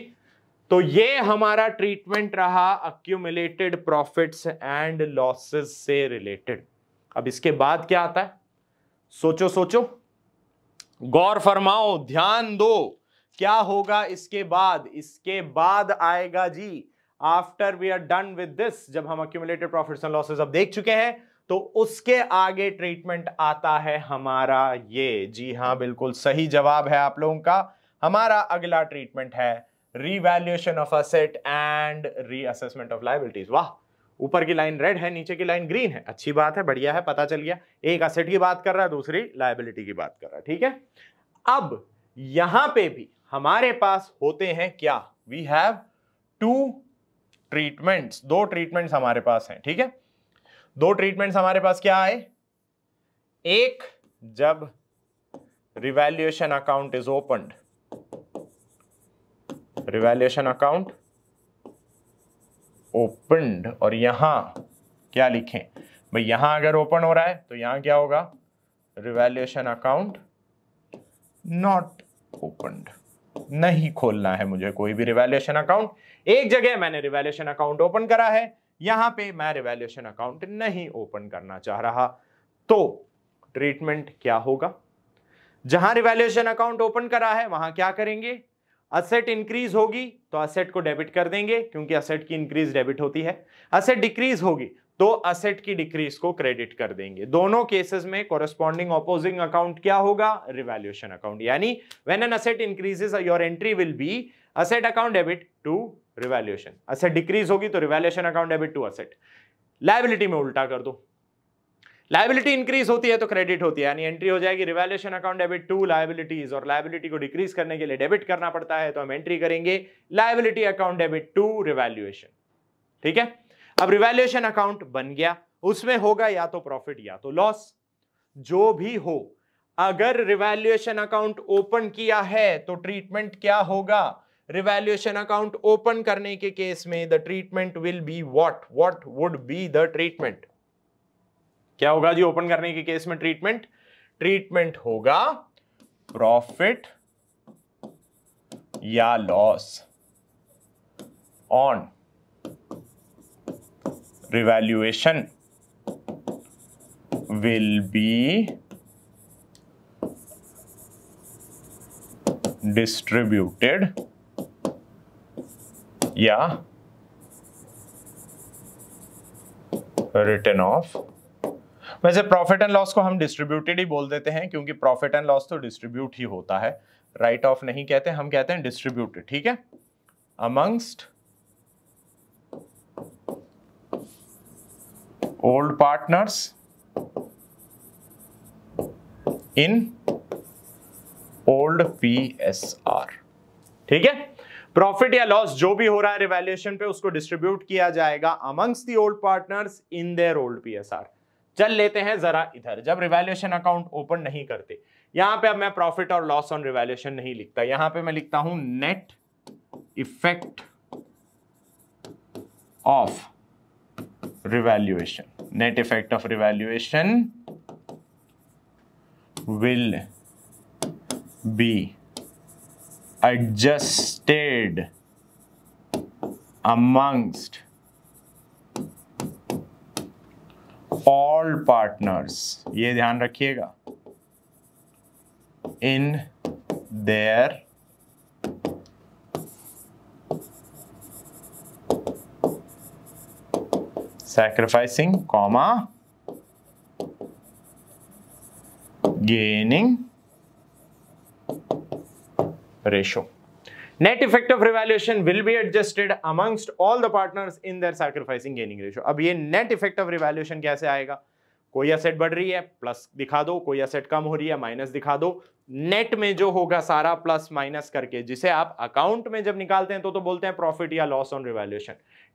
तो ये हमारा ट्रीटमेंट रहा अक्यूमुलेटेड प्रॉफिट्स एंड लॉसेस से रिलेटेड अब इसके बाद क्या आता है सोचो सोचो गौर फरमाओ ध्यान दो क्या होगा इसके बाद इसके बाद आएगा जी after we are done with this जब हम अक्यूमुलेटेड प्रॉफिट एंड लॉसेज अब देख चुके हैं तो उसके आगे ट्रीटमेंट आता है हमारा ये जी हाँ बिल्कुल सही जवाब है आप लोगों का हमारा अगला ट्रीटमेंट है revaluation of asset and reassessment of liabilities वाह ऊपर की लाइन रेड है नीचे की लाइन ग्रीन है अच्छी बात है बढ़िया है पता चल गया एक असेट की बात कर रहा है दूसरी लाइबिलिटी की बात कर रहा है ठीक है अब यहां पे भी हमारे पास होते हैं क्या वी हैव टू ट्रीटमेंट्स दो ट्रीटमेंट्स हमारे पास हैं ठीक है दो ट्रीटमेंट्स हमारे पास क्या है एक जब revaluation account is open revaluation account opened और यहां क्या लिखें भाई यहां अगर ओपन हो रहा है तो यहां क्या होगा रिवैल्यूएशन अकाउंट नॉट ओपन नहीं खोलना है मुझे कोई भी रिवैल्यूएशन अकाउंट एक जगह मैंने रिवेल्यूशन अकाउंट ओपन करा है यहां पे मैं रिवेल्यूशन अकाउंट नहीं ओपन करना चाह रहा तो ट्रीटमेंट क्या होगा जहां रिवेल्यूशन अकाउंट ओपन करा है वहां क्या करेंगे असेट इंक्रीज होगी तो असेट को डेबिट कर देंगे क्योंकि असेट की इंक्रीज डेबिट होती है असेट डिक्रीज होगी तो असेट की डिक्रीज को क्रेडिट कर देंगे दोनों केसेस में कोरस्पॉन्डिंग ऑपोजिंग अकाउंट क्या होगा रिवेल्यूशन अकाउंट यानी when an asset increases your entry will be asset account debit to revaluation asset decrease होगी तो revaluation account debit to asset liability में उल्टा कर दो लाइबिलिटी इंक्रीज होती है तो क्रेडिट होती है यानी एंट्री हो जाएगी revaluation account debit to liabilities और लाइबिलिटी को डिक्रीज करने के लिए डेबिट करना पड़ता है तो हम एंट्री करेंगे liability account debit to revaluation ठीक है अब रिवैल्यूएशन अकाउंट बन गया उसमें होगा या तो प्रॉफिट या तो लॉस जो भी हो अगर रिवैल्यूएशन अकाउंट ओपन किया है तो ट्रीटमेंट क्या होगा रिवेल्यूशन अकाउंट ओपन करने के केस में the treatment will be what what would be the treatment क्या होगा जी ओपन करने के केस में ट्रीटमेंट ट्रीटमेंट होगा प्रॉफिट या loss on revaluation will be distributed या रिटर्न ऑफ वैसे प्रॉफिट एंड लॉस को हम डिस्ट्रीब्यूटेड ही बोल देते हैं क्योंकि प्रॉफिट एंड लॉस तो डिस्ट्रीब्यूट ही होता है राइट ऑफ नहीं कहते हम कहते हैं डिस्ट्रीब्यूटेड ठीक है amongst old partners in old P S R ठीक है प्रॉफिट या लॉस जो भी हो रहा है रिवेल्यूशन पे उसको डिस्ट्रीब्यूट किया जाएगा amongst the old partners in their old PSR चल लेते हैं जरा इधर जब रिवेल्यूशन अकाउंट ओपन नहीं करते यहां पे अब मैं प्रॉफिट और लॉस ऑन रिवेल्यूशन नहीं लिखता यहां पे मैं लिखता हूं net effect of revaluation net effect of revaluation will be adjusted amongst all partners ये ध्यान रखिएगा in their sacrificing comma gaining ratio. Net effect of revaluation will be adjusted amongst all the partners in their sacrificing gaining ratio. अब ये net effect of revaluation कैसे आएगा कोई asset बढ़ रही है प्लस दिखा दो कोई असेट कम हो रही है माइनस दिखा दो नेट में जो होगा सारा प्लस माइनस करके जिसे आप अकाउंट में जब निकालते हैं तो तो बोलते हैं प्रॉफिट या loss on revaluation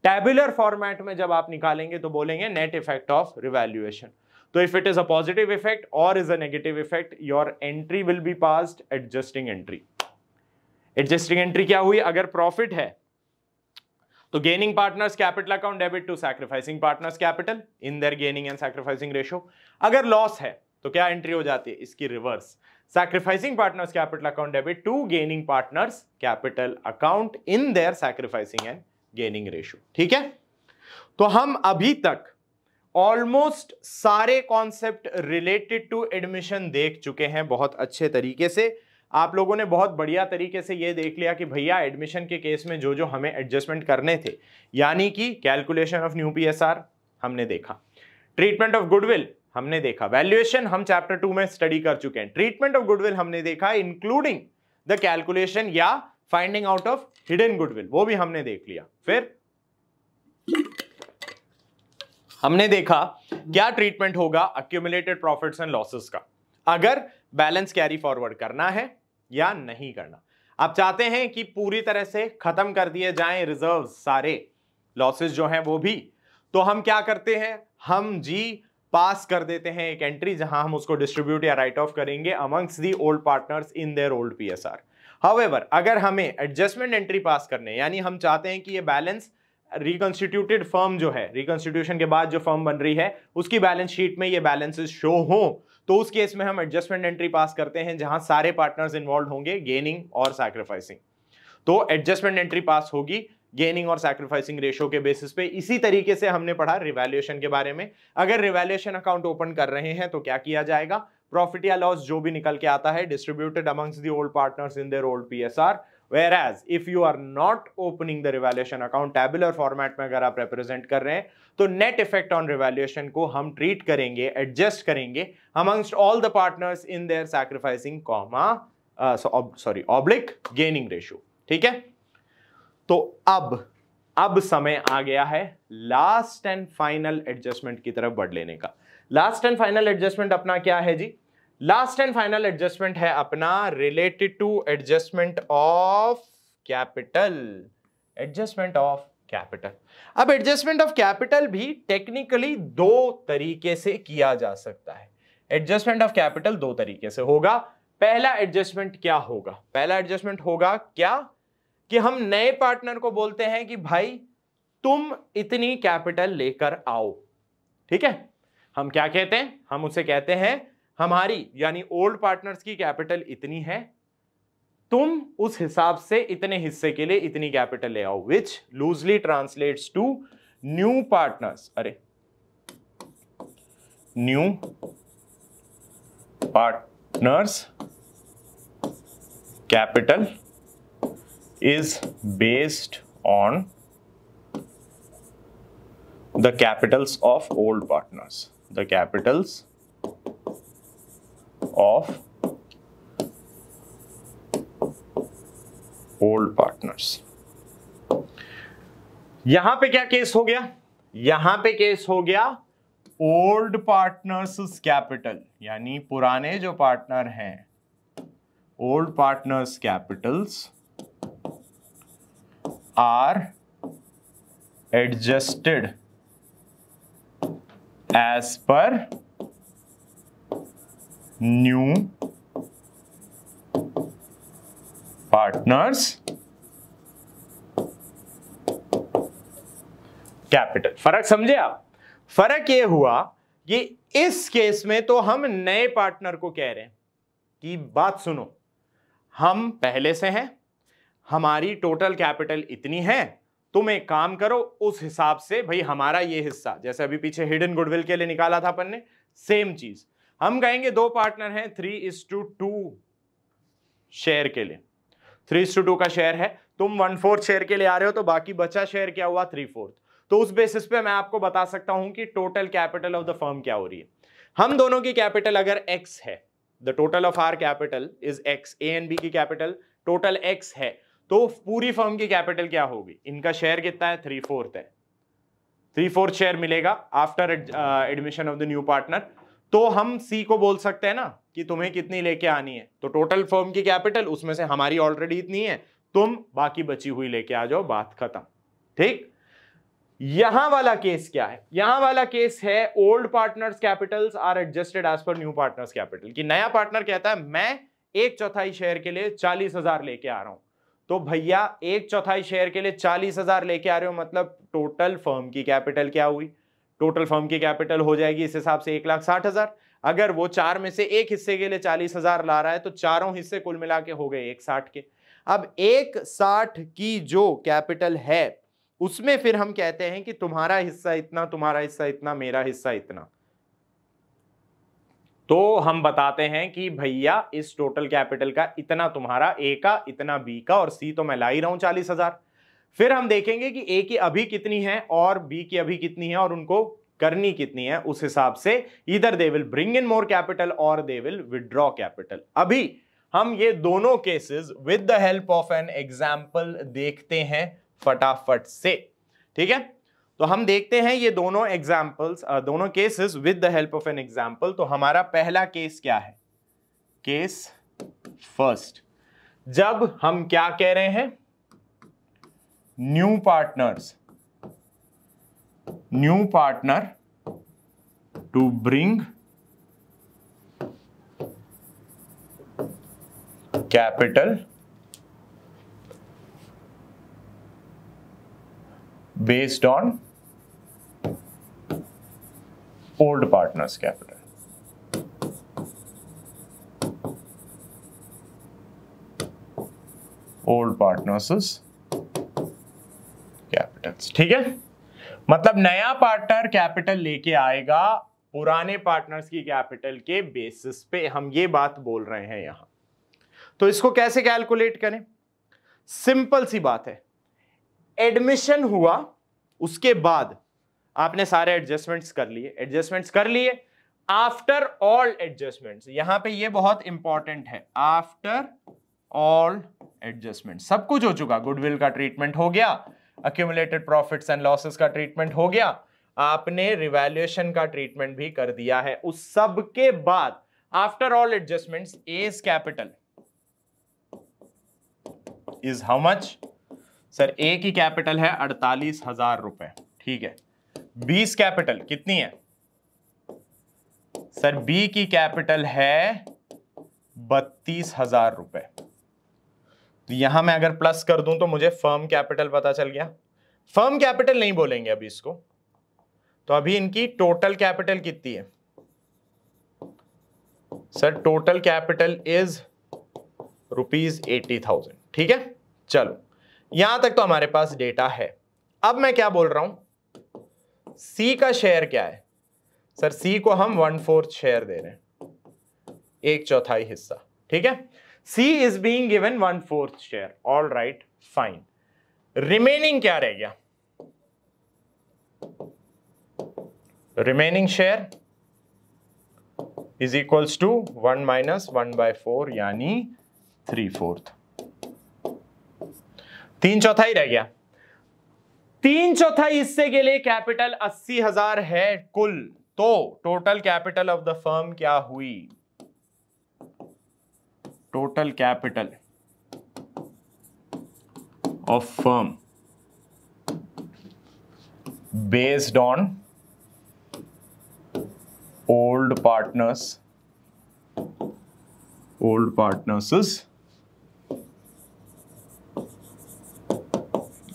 tabular format में जब आप निकालेंगे तो बोलेंगे नेट इफेक्ट ऑफ रिवैल्यूएशन तो if it is a positive effect और is a negative effect your entry will be passed adjusting entry adjusting entry क्या हुई अगर प्रॉफिट है तो gaining partners capital account debit to sacrificing partners capital in their gaining and sacrificing ratio अगर loss है तो क्या एंट्री हो जाती है इसकी reverse sacrificing partners capital account debit to gaining partners capital account in their sacrificing and gaining ratio ठीक है तो हम अभी तक ऑलमोस्ट सारे कॉन्सेप्ट रिलेटेड टू एडमिशन देख चुके हैं बहुत अच्छे तरीके से आप लोगों ने बहुत बढ़िया तरीके से ये देख लिया कि भैया एडमिशन के केस में जो जो हमें एडजस्टमेंट करने थे यानी कि कैलकुलेशन ऑफ न्यू पी हमने देखा ट्रीटमेंट ऑफ गुडविल हमने देखा वैल्यूएशन हम चैप्टर टू में स्टडी कर चुके हैं ट्रीटमेंट ऑफ गुडविल हमने देखा इंक्लूडिंग द कैलकुलेशन या finding out of hidden goodwill वो भी हमने देख लिया फिर हमने देखा क्या ट्रीटमेंट होगा अक्यूमुलेटेड प्रॉफिट्स एंड लॉसेस का अगर बैलेंस कैरी फॉरवर्ड करना है या नहीं करना आप चाहते हैं कि पूरी तरह से खत्म कर दिए जाएं रिजर्व सारे लॉसेस जो हैं वो भी तो हम क्या करते हैं हम जी पास कर देते हैं एक एंट्री जहां हम उसको डिस्ट्रीब्यूट या राइट ऑफ करेंगे amongst the old partners in their old PSR however अगर हमें एडजस्टमेंट एंट्री पास करने यानी हम चाहते हैं कि ये बैलेंस रिकॉन्स्टिट्यूटेड फर्म जो है रिकॉन्स्टिट्यूशन के बाद जो फर्म बन रही है उसकी बैलेंस शीट में ये बैलेंसेस शो हो तो उस केस में हम एडजस्टमेंट एंट्री पास करते हैं जहां सारे पार्टनर्स इन्वॉल्व होंगे गेनिंग और सैक्रिफाइसिंग तो एडजस्टमेंट एंट्री पास होगी गेनिंग और सैक्रिफाइसिंग रेशो के बेसिस पे इसी तरीके से हमने पढ़ा रिवैल्यूएशन के बारे में अगर रिवैल्यूएशन अकाउंट ओपन कर रहे हैं तो क्या किया जाएगा प्रॉफिट या लॉस जो भी निकल के आता है distributed amongst the old partners in their old PSR whereas if you are not opening the revaluation account tabular format में अगर आप रिप्रेजेंट कर रहे हैं तो नेट इफेक्ट ऑन रिवेल्यूशन को हम ट्रीट करेंगे एडजस्ट करेंगे amongst all the partners in their sacrificing comma sorry oblique gaining ratio ठीक है तो अब अब समय आ गया है लास्ट एंड फाइनल एडजस्टमेंट की तरफ बढ़ लेने का लास्ट एंड फाइनल एडजस्टमेंट अपना क्या है जी लास्ट एंड फाइनल एडजस्टमेंट है अपना related to adjustment of capital adjustment of capital अब एडजस्टमेंट ऑफ कैपिटल भी टेक्निकली दो तरीके से किया जा सकता है एडजस्टमेंट ऑफ कैपिटल दो तरीके से होगा पहला एडजस्टमेंट क्या होगा पहला एडजस्टमेंट होगा क्या कि हम नए पार्टनर को बोलते हैं कि भाई तुम इतनी कैपिटल लेकर आओ ठीक है हम क्या कहते हैं हम उसे कहते हैं हमारी यानी ओल्ड पार्टनर्स की कैपिटल इतनी है तुम उस हिसाब से इतने हिस्से के लिए इतनी कैपिटल ले आओ which loosely translates to new partners अरे new partners capital is based on the capitals of old partners the capitals of old partners यहां पे क्या केस हो गया यहां पे केस हो गया ओल्ड पार्टनर्स कैपिटल यानी पुराने जो पार्टनर हैं old partners capitals are adjusted as per new partners capital फर्क समझे आप फर्क यह हुआ कि इस केस में तो हम नए पार्टनर को कह रहे हैं कि बात सुनो हम पहले से हैं हमारी टोटल कैपिटल इतनी है तुम एक काम करो उस हिसाब से भाई हमारा ये हिस्सा जैसे अभी पीछे हिडन गुडविल के लिए निकाला था अपन ने सेम चीज हम कहेंगे दो पार्टनर हैं three is to two share के लिए थ्री इज टू टू का शेयर है तुम वन फोर्थ शेयर के लिए आ रहे हो तो बाकी बचा शेयर क्या हुआ थ्री फोर्थ तो उस बेसिस पे मैं आपको बता सकता हूं कि total capital of the firm क्या हो रही है हम दोनों की कैपिटल अगर एक्स है the total of our capital is X A and B की कैपिटल टोटल एक्स है तो पूरी फर्म की कैपिटल क्या होगी इनका शेयर कितना है थ्री फोर्थ है थ्री फोर्थ शेयर मिलेगा after admission of the new partner तो हम सी को बोल सकते हैं ना कि तुम्हें कितनी लेके आनी है तो टोटल फर्म की कैपिटल उसमें से हमारी ऑलरेडी इतनी है तुम बाकी बची हुई लेके आ जाओ बात खत्म ठीक यहां वाला केस क्या है यहां वाला केस है old partners capitals are adjusted as per new partners capital कि नया पार्टनर कहता है मैं एक चौथाई शेयर के लिए चालीस हजार लेके आ रहा हूं तो भैया एक चौथाई शेयर के लिए चालीस हजार लेके आ रहे हो मतलब टोटल फर्म की कैपिटल क्या हुई टोटल फर्म की कैपिटल हो जाएगी इस हिसाब से एक लाख साठ हजार अगर वो चार में से एक हिस्से के लिए चालीस हजार ला रहा है तो चारों हिस्से कुल मिला के हो गए एक साठ के अब एक साठ की जो कैपिटल है उसमें फिर हम कहते हैं कि तुम्हारा हिस्सा इतना तुम्हारा हिस्सा इतना मेरा हिस्सा इतना तो हम बताते हैं कि भैया इस टोटल कैपिटल का इतना तुम्हारा ए का इतना बी का और सी तो मैं ला ही रहा हूं चालीस हजार फिर हम देखेंगे कि ए की अभी कितनी है और बी की अभी कितनी है और उनको करनी कितनी है उस हिसाब से इधर they will bring in more capital और दे विल विड्रॉ कैपिटल अभी हम ये दोनों cases with the help of an example देखते हैं फटाफट से ठीक है तो हम देखते हैं ये दोनों एग्जाम्पल्स दोनों cases with the help of an example तो हमारा पहला केस क्या है केस फर्स्ट जब हम क्या कह रहे हैं new partners new partner to bring capital based on old partners capital old partners रिडक्टेंस ठीक है मतलब नया पार्टनर कैपिटल लेके आएगा पुराने पार्टनर्स की कैपिटल के बेसिस पे हम ये बात बोल रहे हैं यहां तो इसको कैसे कैलकुलेट करें सिंपल सी बात है एडमिशन हुआ उसके बाद आपने सारे एडजस्टमेंट्स कर लिए एडजस्टमेंट्स कर लिए आफ्टर ऑल एडजस्टमेंट्स यहां पे ये बहुत इंपॉर्टेंट है आफ्टर ऑल एडजस्टमेंट सब कुछ हो चुका गुडविल का ट्रीटमेंट हो गया अक्यूमुलेटेड प्रॉफिट्स एंड लॉसेस का ट्रीटमेंट हो गया आपने रिवैल्यूएशन का ट्रीटमेंट भी कर दिया है उस सब के बाद after all adjustment as capital is how much sir A की कैपिटल है अड़तालीस हजार रुपए ठीक है बीस कैपिटल कितनी है सर बी की कैपिटल है बत्तीस हजार रुपए तो यहां मैं अगर प्लस कर दूं तो मुझे फर्म कैपिटल पता चल गया फर्म कैपिटल नहीं बोलेंगे अभी इसको तो अभी इनकी टोटल कैपिटल कितनी है sir total capital is rupees eighty thousand ठीक है चलो यहां तक तो हमारे पास डेटा है अब मैं क्या बोल रहा हूं सी का शेयर क्या है सर सी को हम वन फोर्थ शेयर दे रहे हैं एक चौथाई हिस्सा ठीक है C is being given one fourth share all right fine remaining क्या रह गया remaining share is equals to one minus one by four यानी थ्री फोर्थ तीन चौथाई रह गया तीन चौथाई हिस्से के लिए कैपिटल अस्सी हजार है कुल तो total capital of the firm क्या हुई total capital of firm based on old partners old partners'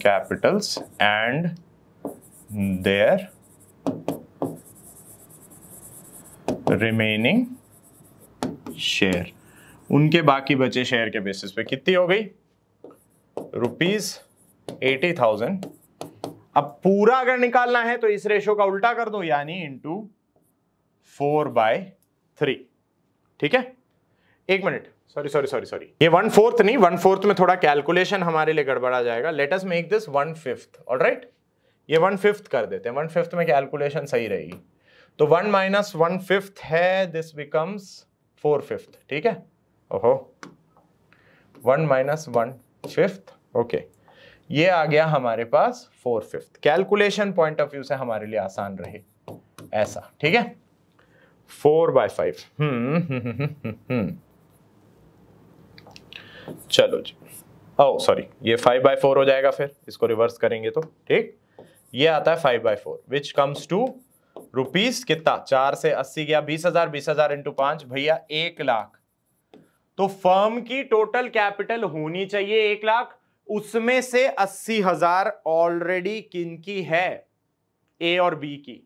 capitals and their remaining share उनके बाकी बचे शेयर के बेसिस पे कितनी हो गई रुपीज एटी थाउजेंड अब पूरा अगर निकालना है तो इस रेशो का उल्टा कर दो यानी इंटू फोर बाय थ्री ठीक है एक minute sorry sorry sorry sorry ये वन फोर्थ नहीं वन फोर्थ में थोड़ा कैलकुलेशन हमारे लिए गड़बड़ा जाएगा let's make this one fifth और राइट ये वन फिफ्थ कर देते हैं वन फिफ्थ में कैलकुलेशन सही रहेगी तो वन माइनस वन फिफ्थ है दिस बिकम्स फोर फिफ्थ ठीक है ओहो one minus one fifth okay ये आ गया हमारे पास four fifth calculation point of view से हमारे लिए आसान रहे ऐसा ठीक है four by five hmm, hmm, hmm, चलो जी ओ सॉरी ये फाइव बाय फोर हो जाएगा फिर इसको रिवर्स करेंगे तो ठीक ये आता है five by four which comes to rupees कितना चार से अस्सी गया बीस हजार बीस हजार इंटू पांच भैया एक लाख तो फर्म की टोटल कैपिटल होनी चाहिए एक लाख उसमें से अस्सी हजार ऑलरेडी किन की है ए और बी की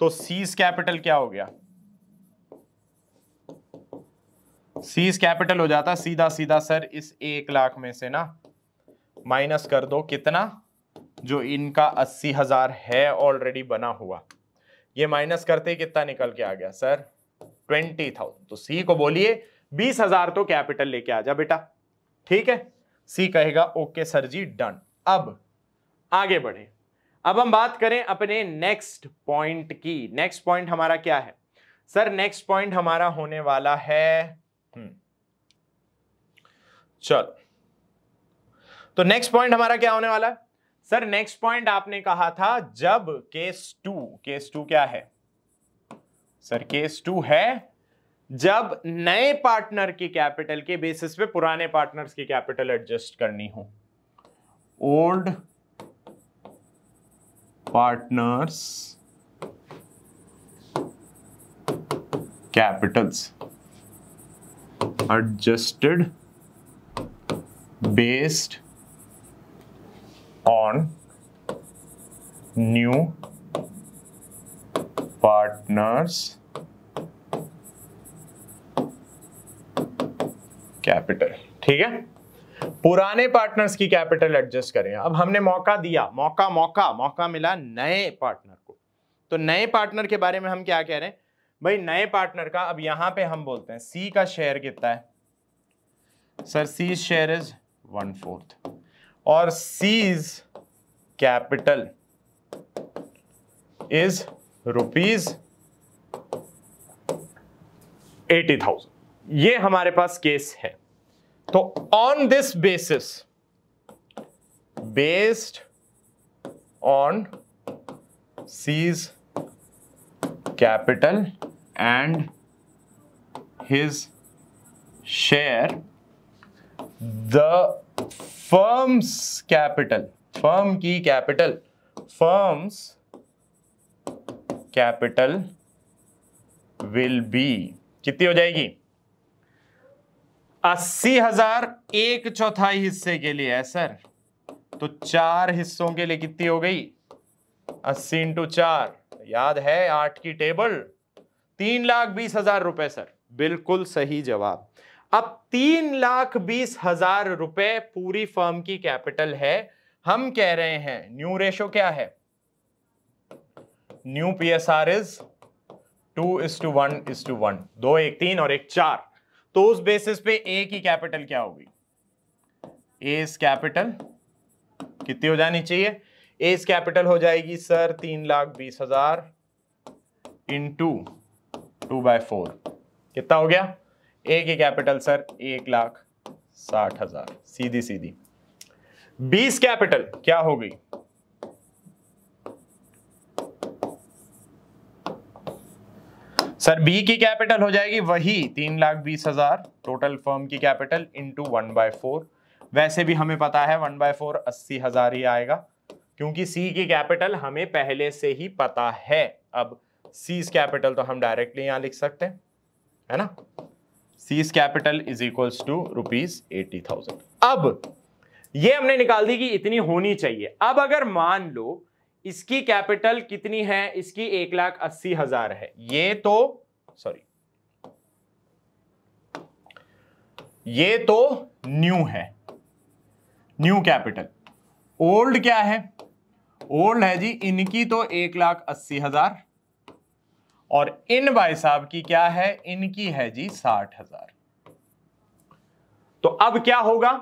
तो सीज कैपिटल क्या हो गया सीज कैपिटल हो जाता सीधा सीधा सर इस एक लाख में से ना माइनस कर दो कितना जो इनका अस्सी हजार है ऑलरेडी बना हुआ ये माइनस करते कितना निकल के आ गया सर ट्वेंटी थाउजेंड तो सी को बोलिए बीस हजार तो कैपिटल लेके आ जा बेटा ठीक है सी कहेगा ओके सर जी डन अब आगे बढ़े अब हम बात करें अपने नेक्स्ट पॉइंट की नेक्स्ट पॉइंट हमारा क्या है सर नेक्स्ट पॉइंट हमारा होने वाला है हम्म। चलो तो नेक्स्ट पॉइंट हमारा क्या होने वाला है सर नेक्स्ट पॉइंट आपने कहा था जब केस टू केस टू क्या है सर केस टू है जब नए पार्टनर की कैपिटल के बेसिस पे पुराने पार्टनर्स की कैपिटल एडजस्ट करनी हो old partners capitals adjusted based on new partners capital ठीक है पुराने पार्टनर्स की कैपिटल एडजस्ट करें अब हमने मौका दिया मौका मौका मौका मिला नए पार्टनर को तो नए पार्टनर के बारे में हम क्या कह रहे हैं भाई नए पार्टनर का अब यहां पे हम बोलते हैं सी का शेयर कितना है sir C share is one fourth और C's capital is rupees eighty thousand ये हमारे पास केस है तो on this basis based on C's capital and his share the firm's capital firm की capital firm's capital will be कितनी हो जाएगी अस्सी हजार एक चौथाई हिस्से के लिए है सर तो चार हिस्सों के लिए कितनी हो गई अस्सी इंटू चार याद है आठ की टेबल तीन लाख बीस हजार रुपए सर बिल्कुल सही जवाब अब तीन लाख बीस हजार रुपए पूरी फर्म की कैपिटल है हम कह रहे हैं न्यू रेशो क्या है new PSR is two is to one is to one दो एक तीन और एक चार तो उस बेसिस पे ए की कैपिटल क्या होगी एस कैपिटल कितनी हो जानी चाहिए एस कैपिटल हो जाएगी सर तीन लाख बीस हजार into two by four कितना हो गया ए की कैपिटल सर एक लाख साठ हजार सीधी सीधी बीस कैपिटल क्या हो गई सर बी की कैपिटल हो जाएगी वही तीन लाख बीस हजार टोटल फर्म की capital into one by four वैसे भी हमें पता है वन बाय फोर अस्सी हजार ही आएगा क्योंकि सी की कैपिटल हमें पहले से ही पता है अब सीज कैपिटल तो हम डायरेक्टली यहां लिख सकते हैं है ना C's capital is equals to rupees eighty thousand अब ये हमने निकाल दी कि इतनी होनी चाहिए अब अगर मान लो इसकी कैपिटल कितनी है इसकी एक लाख अस्सी हजार है ये तो सॉरी ये तो न्यू है न्यू कैपिटल ओल्ड क्या है ओल्ड है जी इनकी तो एक लाख अस्सी हजार और इन भाई साहब की क्या है इनकी है जी साठ हजार तो अब क्या होगा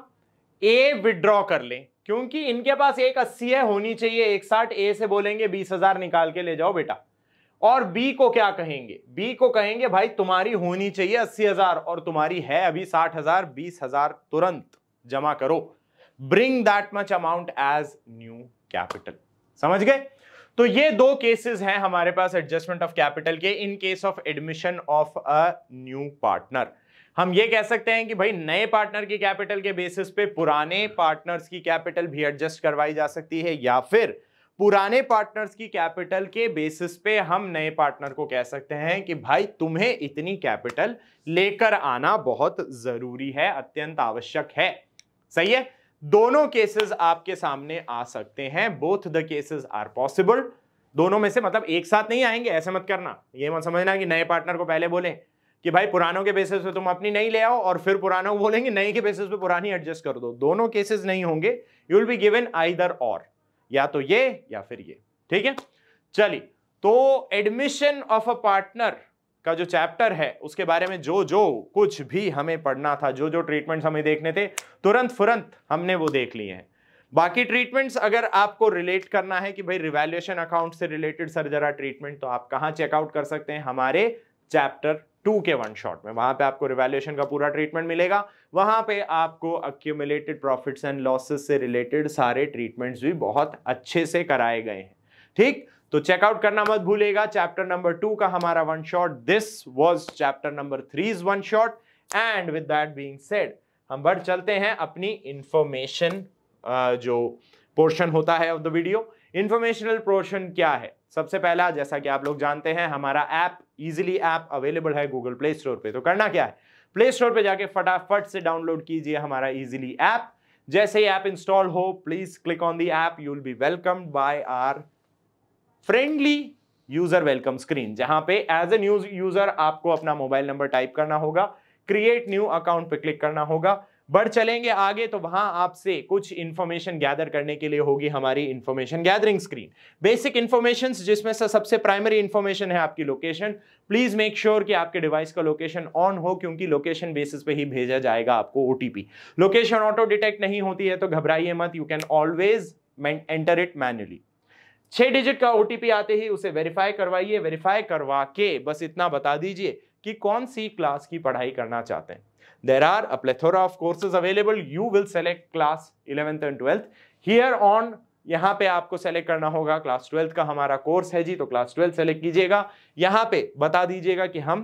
ए विड्रॉ कर लें क्योंकि इनके पास एक अस्सी है होनी चाहिए एक साठ ए से बोलेंगे बीस हजार निकाल के ले जाओ बेटा और बी को क्या कहेंगे बी को कहेंगे भाई तुम्हारी होनी चाहिए अस्सी हजार और तुम्हारी है अभी साठ हजार बीस हजार तुरंत जमा करो bring that much amount as new capital समझ गए तो ये दो केसेस हैं हमारे पास एडजस्टमेंट ऑफ कैपिटल के in case of admission of a new partner हम ये कह सकते हैं कि भाई नए पार्टनर की कैपिटल के बेसिस पे पुराने पार्टनर्स की कैपिटल भी एडजस्ट करवाई जा सकती है या फिर पुराने पार्टनर्स की कैपिटल के बेसिस पे हम नए पार्टनर को कह सकते हैं कि भाई तुम्हें इतनी कैपिटल लेकर आना बहुत ज़रूरी है अत्यंत आवश्यक है सही है दोनों केसेस आपके सामने आ सकते हैं both the cases are possible दोनों में से मतलब एक साथ नहीं आएंगे ऐसे मत करना ये मत समझना कि नए पार्टनर को पहले बोले कि भाई पुरानों के बेसिस पे तुम अपनी नई ले आओ और फिर पुरानों को बोलेंगे नई के बेसिस पे पुरानी एडजस्ट कर दो दोनों केसेस नहीं होंगे you will be given either और या तो ये या फिर ये ठीक है चलिए तो एडमिशन ऑफ अ पार्टनर का जो चैप्टर है उसके बारे में जो जो कुछ भी हमें पढ़ना था जो जो ट्रीटमेंट्स हमें देखने थे तुरंत फुरंत हमने वो देख लिए हैं बाकी ट्रीटमेंट्स अगर आपको रिलेट करना है कि भाई रिवैल्यूएशन अकाउंट से रिलेटेड सर जरा ट्रीटमेंट तो आप कहाँ चेकआउट कर सकते हैं हमारे चैप्टर टू के वन शॉट में वहां पे आपको रिवेल्यूशन का पूरा ट्रीटमेंट मिलेगा वहां पे आपको अक्यूमुलेटेड प्रॉफिट्स एंड लॉसेस से रिलेटेड सारे ट्रीटमेंट्स भी बहुत अच्छे से कराए गए हैं ठीक तो चेकआउट करना मत भूलेगा चैप्टर नंबर टू का हमारा one shot this was chapter number three is one shot and with that being said हम बढ़ चलते हैं अपनी इंफॉर्मेशन जो पोर्शन होता है of the video informational portion क्या है सबसे पहला जैसा कि आप लोग जानते हैं हमारा ऐप इजिली ऐप अवेलेबल है गूगल प्ले स्टोर पर तो करना क्या है प्ले स्टोर पर जाके फटाफट से डाउनलोड कीजिए हमारा इजिली ऐप जैसे ही ऐप इंस्टॉल हो please click on the app you will be welcome by our friendly user welcome screen जहां पे एज ए न्यूज यूजर आपको अपना मोबाइल नंबर टाइप करना होगा क्रिएट न्यू अकाउंट पे क्लिक करना होगा बढ़ चलेंगे आगे तो वहां आपसे कुछ इंफॉर्मेशन गैदर करने के लिए होगी हमारी information gathering screen basic information जिसमें से सबसे प्राइमरी इंफॉर्मेशन है आपकी लोकेशन प्लीज मेक श्योर कि आपके डिवाइस का लोकेशन ऑन हो क्योंकि लोकेशन बेसिस पे ही भेजा जाएगा आपको ओटीपी लोकेशन ऑटो डिटेक्ट नहीं होती है तो घबराइए मत you can always enter it manually छह डिजिट का ओटीपी आते ही उसे वेरीफाई करवाइए वेरीफाई करवा के बस इतना बता दीजिए कि कौन सी क्लास की पढ़ाई करना चाहते हैं There are a plethora of courses available. You will select class 11th and 12th. Here on यहाँ पे आपको सेलेक्ट करना होगा क्लास ट्वेल्थ का हमारा कोर्स है जी तो क्लास ट्वेल्थ सेलेक्ट कीजिएगा यहाँ पे बता दीजिएगा कि हम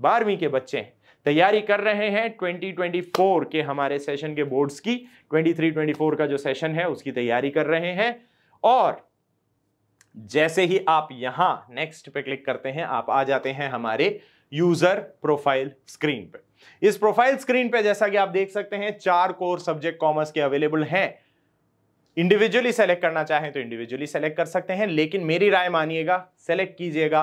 बारहवीं के बच्चे हैं तैयारी कर रहे हैं 2024 के हमारे सेशन के बोर्ड्स की 23-24 का जो सेशन है उसकी तैयारी कर रहे हैं और जैसे ही आप यहाँ नेक्स्ट पे क्लिक करते हैं आप आ जाते हैं हमारे यूज़र प्रोफाइल स्क्रीन पर इस प्रोफाइल स्क्रीन पे जैसा कि आप देख सकते हैं चार कोर सब्जेक्ट कॉमर्स के अवेलेबल हैं इंडिविजुअली सेलेक्ट करना चाहें तो इंडिविजुअली सेलेक्ट कर सकते हैं लेकिन मेरी राय मानिएगा सेलेक्ट कीजिएगा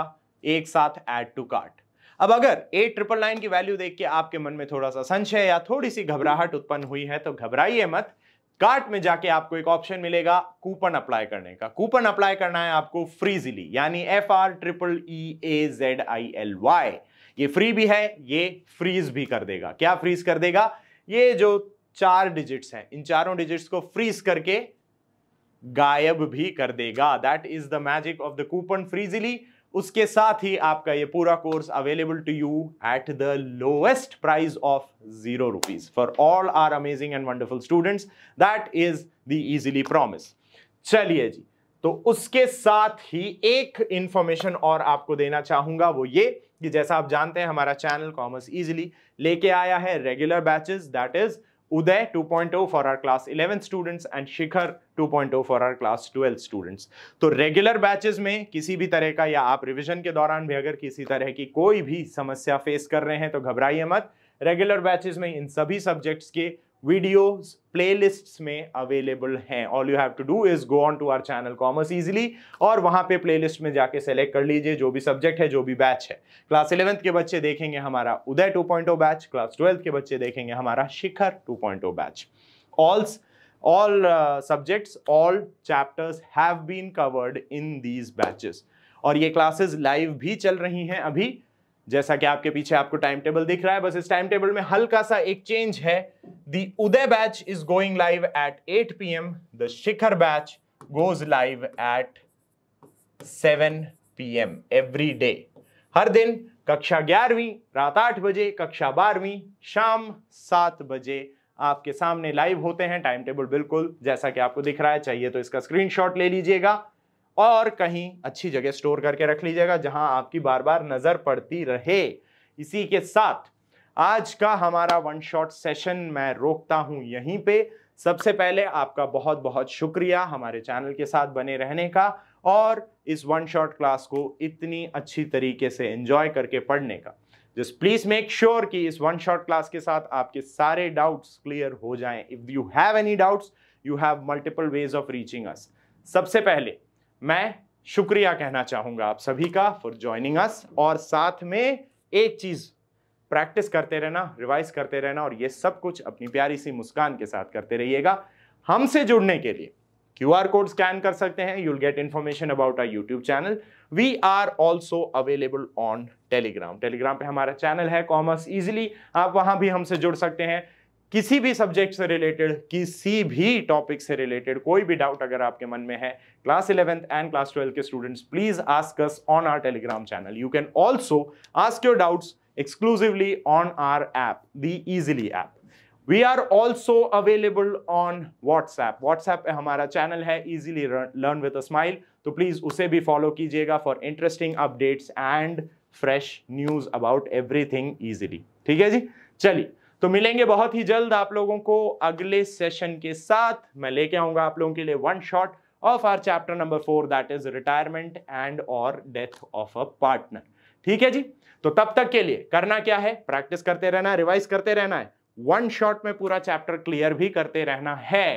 एक साथ एड टू कार्ट अब अगर एट ट्रिपल नाइन की वैल्यू देख के आपके मन में थोड़ा सा संशय या थोड़ी सी घबराहट उत्पन्न हुई है तो घबराइए मत कार्ट में जाके आपको एक ऑप्शन मिलेगा कूपन अप्लाई करने का कूपन अप्लाई करना है आपको फ्रीजिली यानी F R triple E A Z I L Y ये फ्री भी है ये फ्रीज भी कर देगा क्या फ्रीज कर देगा ये जो चार डिजिट्स हैं इन चारों डिजिट्स को फ्रीज करके गायब भी कर देगा that is the magic of the coupon Freeasily उसके साथ ही आपका ये पूरा course available to you at the lowest price of zero rupees for all our amazing and wonderful students that is the Easily promise चलिए जी तो उसके साथ ही एक इंफॉर्मेशन और आपको देना चाहूंगा वो ये कि जैसा आप जानते हैं हमारा चैनल कॉमर्स इजिली लेके आया है regular batches that is Uday 2.0 for our class 11 students and Shikhar 2.0 for our class 12 students तो रेगुलर बैचेस में किसी भी तरह का या आप रिविजन के दौरान भी अगर किसी तरह की कोई भी समस्या फेस कर रहे हैं तो घबराइए मत रेगुलर बैचेस में इन सभी सब्जेक्ट्स के वीडियोस प्लेलिस्ट्स में अवेलेबल हैं all you have to do is go on to our channel Commerce Easily और वहां पे प्लेलिस्ट में जाके सेलेक्ट कर लीजिए जो भी सब्जेक्ट है जो भी बैच है क्लास इलेवंथ के बच्चे देखेंगे हमारा उदय 2.0 बैच क्लास ट्वेल्थ के बच्चे देखेंगे हमारा Shikhar 2.0 batch also all subject all chapters have been covered in these batches और ये क्लासेस लाइव भी चल रही हैं अभी जैसा कि आपके पीछे आपको टाइम टेबल दिख रहा है बस इस टाइम टेबल में हल्का सा एक चेंज है Uday batch is going live at 8 AM the Shikhar batch goes live at 7 AM every day हर दिन कक्षा ग्यारहवीं रात आठ बजे कक्षा बारहवीं शाम सात बजे आपके सामने लाइव होते हैं टाइम टेबल बिल्कुल जैसा कि आपको दिख रहा है चाहिए तो इसका स्क्रीनशॉट ले लीजिएगा और कहीं अच्छी जगह स्टोर करके रख लीजिएगा जहां आपकी बार बार नजर पड़ती रहे इसी के साथ आज का हमारा वन शॉट सेशन मैं रोकता हूं यहीं पे सबसे पहले आपका बहुत बहुत शुक्रिया हमारे चैनल के साथ बने रहने का और इस वन शॉट क्लास को इतनी अच्छी तरीके से एंजॉय करके पढ़ने का जस्ट प्लीज मेक श्योर कि इस वन शॉट क्लास के साथ आपके सारे डाउट्स क्लियर हो जाएं if you have any doubts you have multiple ways of reaching us सबसे पहले मैं शुक्रिया कहना चाहूंगा आप सभी का फॉर ज्वाइनिंग अस और साथ में एक चीज़ प्रैक्टिस करते रहना रिवाइज करते रहना और ये सब कुछ अपनी प्यारी सी मुस्कान के साथ करते रहिएगा हमसे जुड़ने के लिए क्यू आर कोड स्कैन कर सकते हैं you'll get information about our YouTube channel we are also available on Telegram Telegram पे हमारा चैनल है कॉमर्स ईजिली आप वहां भी हमसे जुड़ सकते हैं किसी भी सब्जेक्ट से रिलेटेड किसी भी टॉपिक से रिलेटेड कोई भी डाउट अगर आपके मन में है class eleventh and class twelfth के students please ask us on our Telegram channel you can also ask your doubts exclusively on our app the Easily app we are also available on WhatsApp WhatsApp पे हमारा channel है Easily learn with a smile तो please उसे भी follow कीजिएगा for interesting updates and fresh news about everything Easily ठीक है जी चलिए तो मिलेंगे बहुत ही जल्द आप लोगों को अगले सेशन के साथ मैं लेके आऊंगा आप लोगों के लिए one shot of our chapter number four that is retirement and और डेथ ऑफ अ पार्टनर ठीक है जी तो तब तक के लिए करना क्या है प्रैक्टिस करते रहना है रिवाइज करते रहना है वन शॉट में पूरा चैप्टर क्लियर भी करते रहना है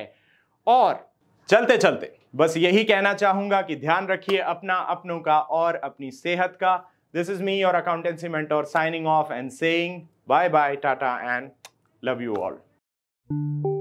और चलते चलते बस यही कहना चाहूंगा कि ध्यान रखिए अपना अपनों का और अपनी सेहत का this is me your accountancy mentor signing off and saying Bye bye, Tata, and love you all.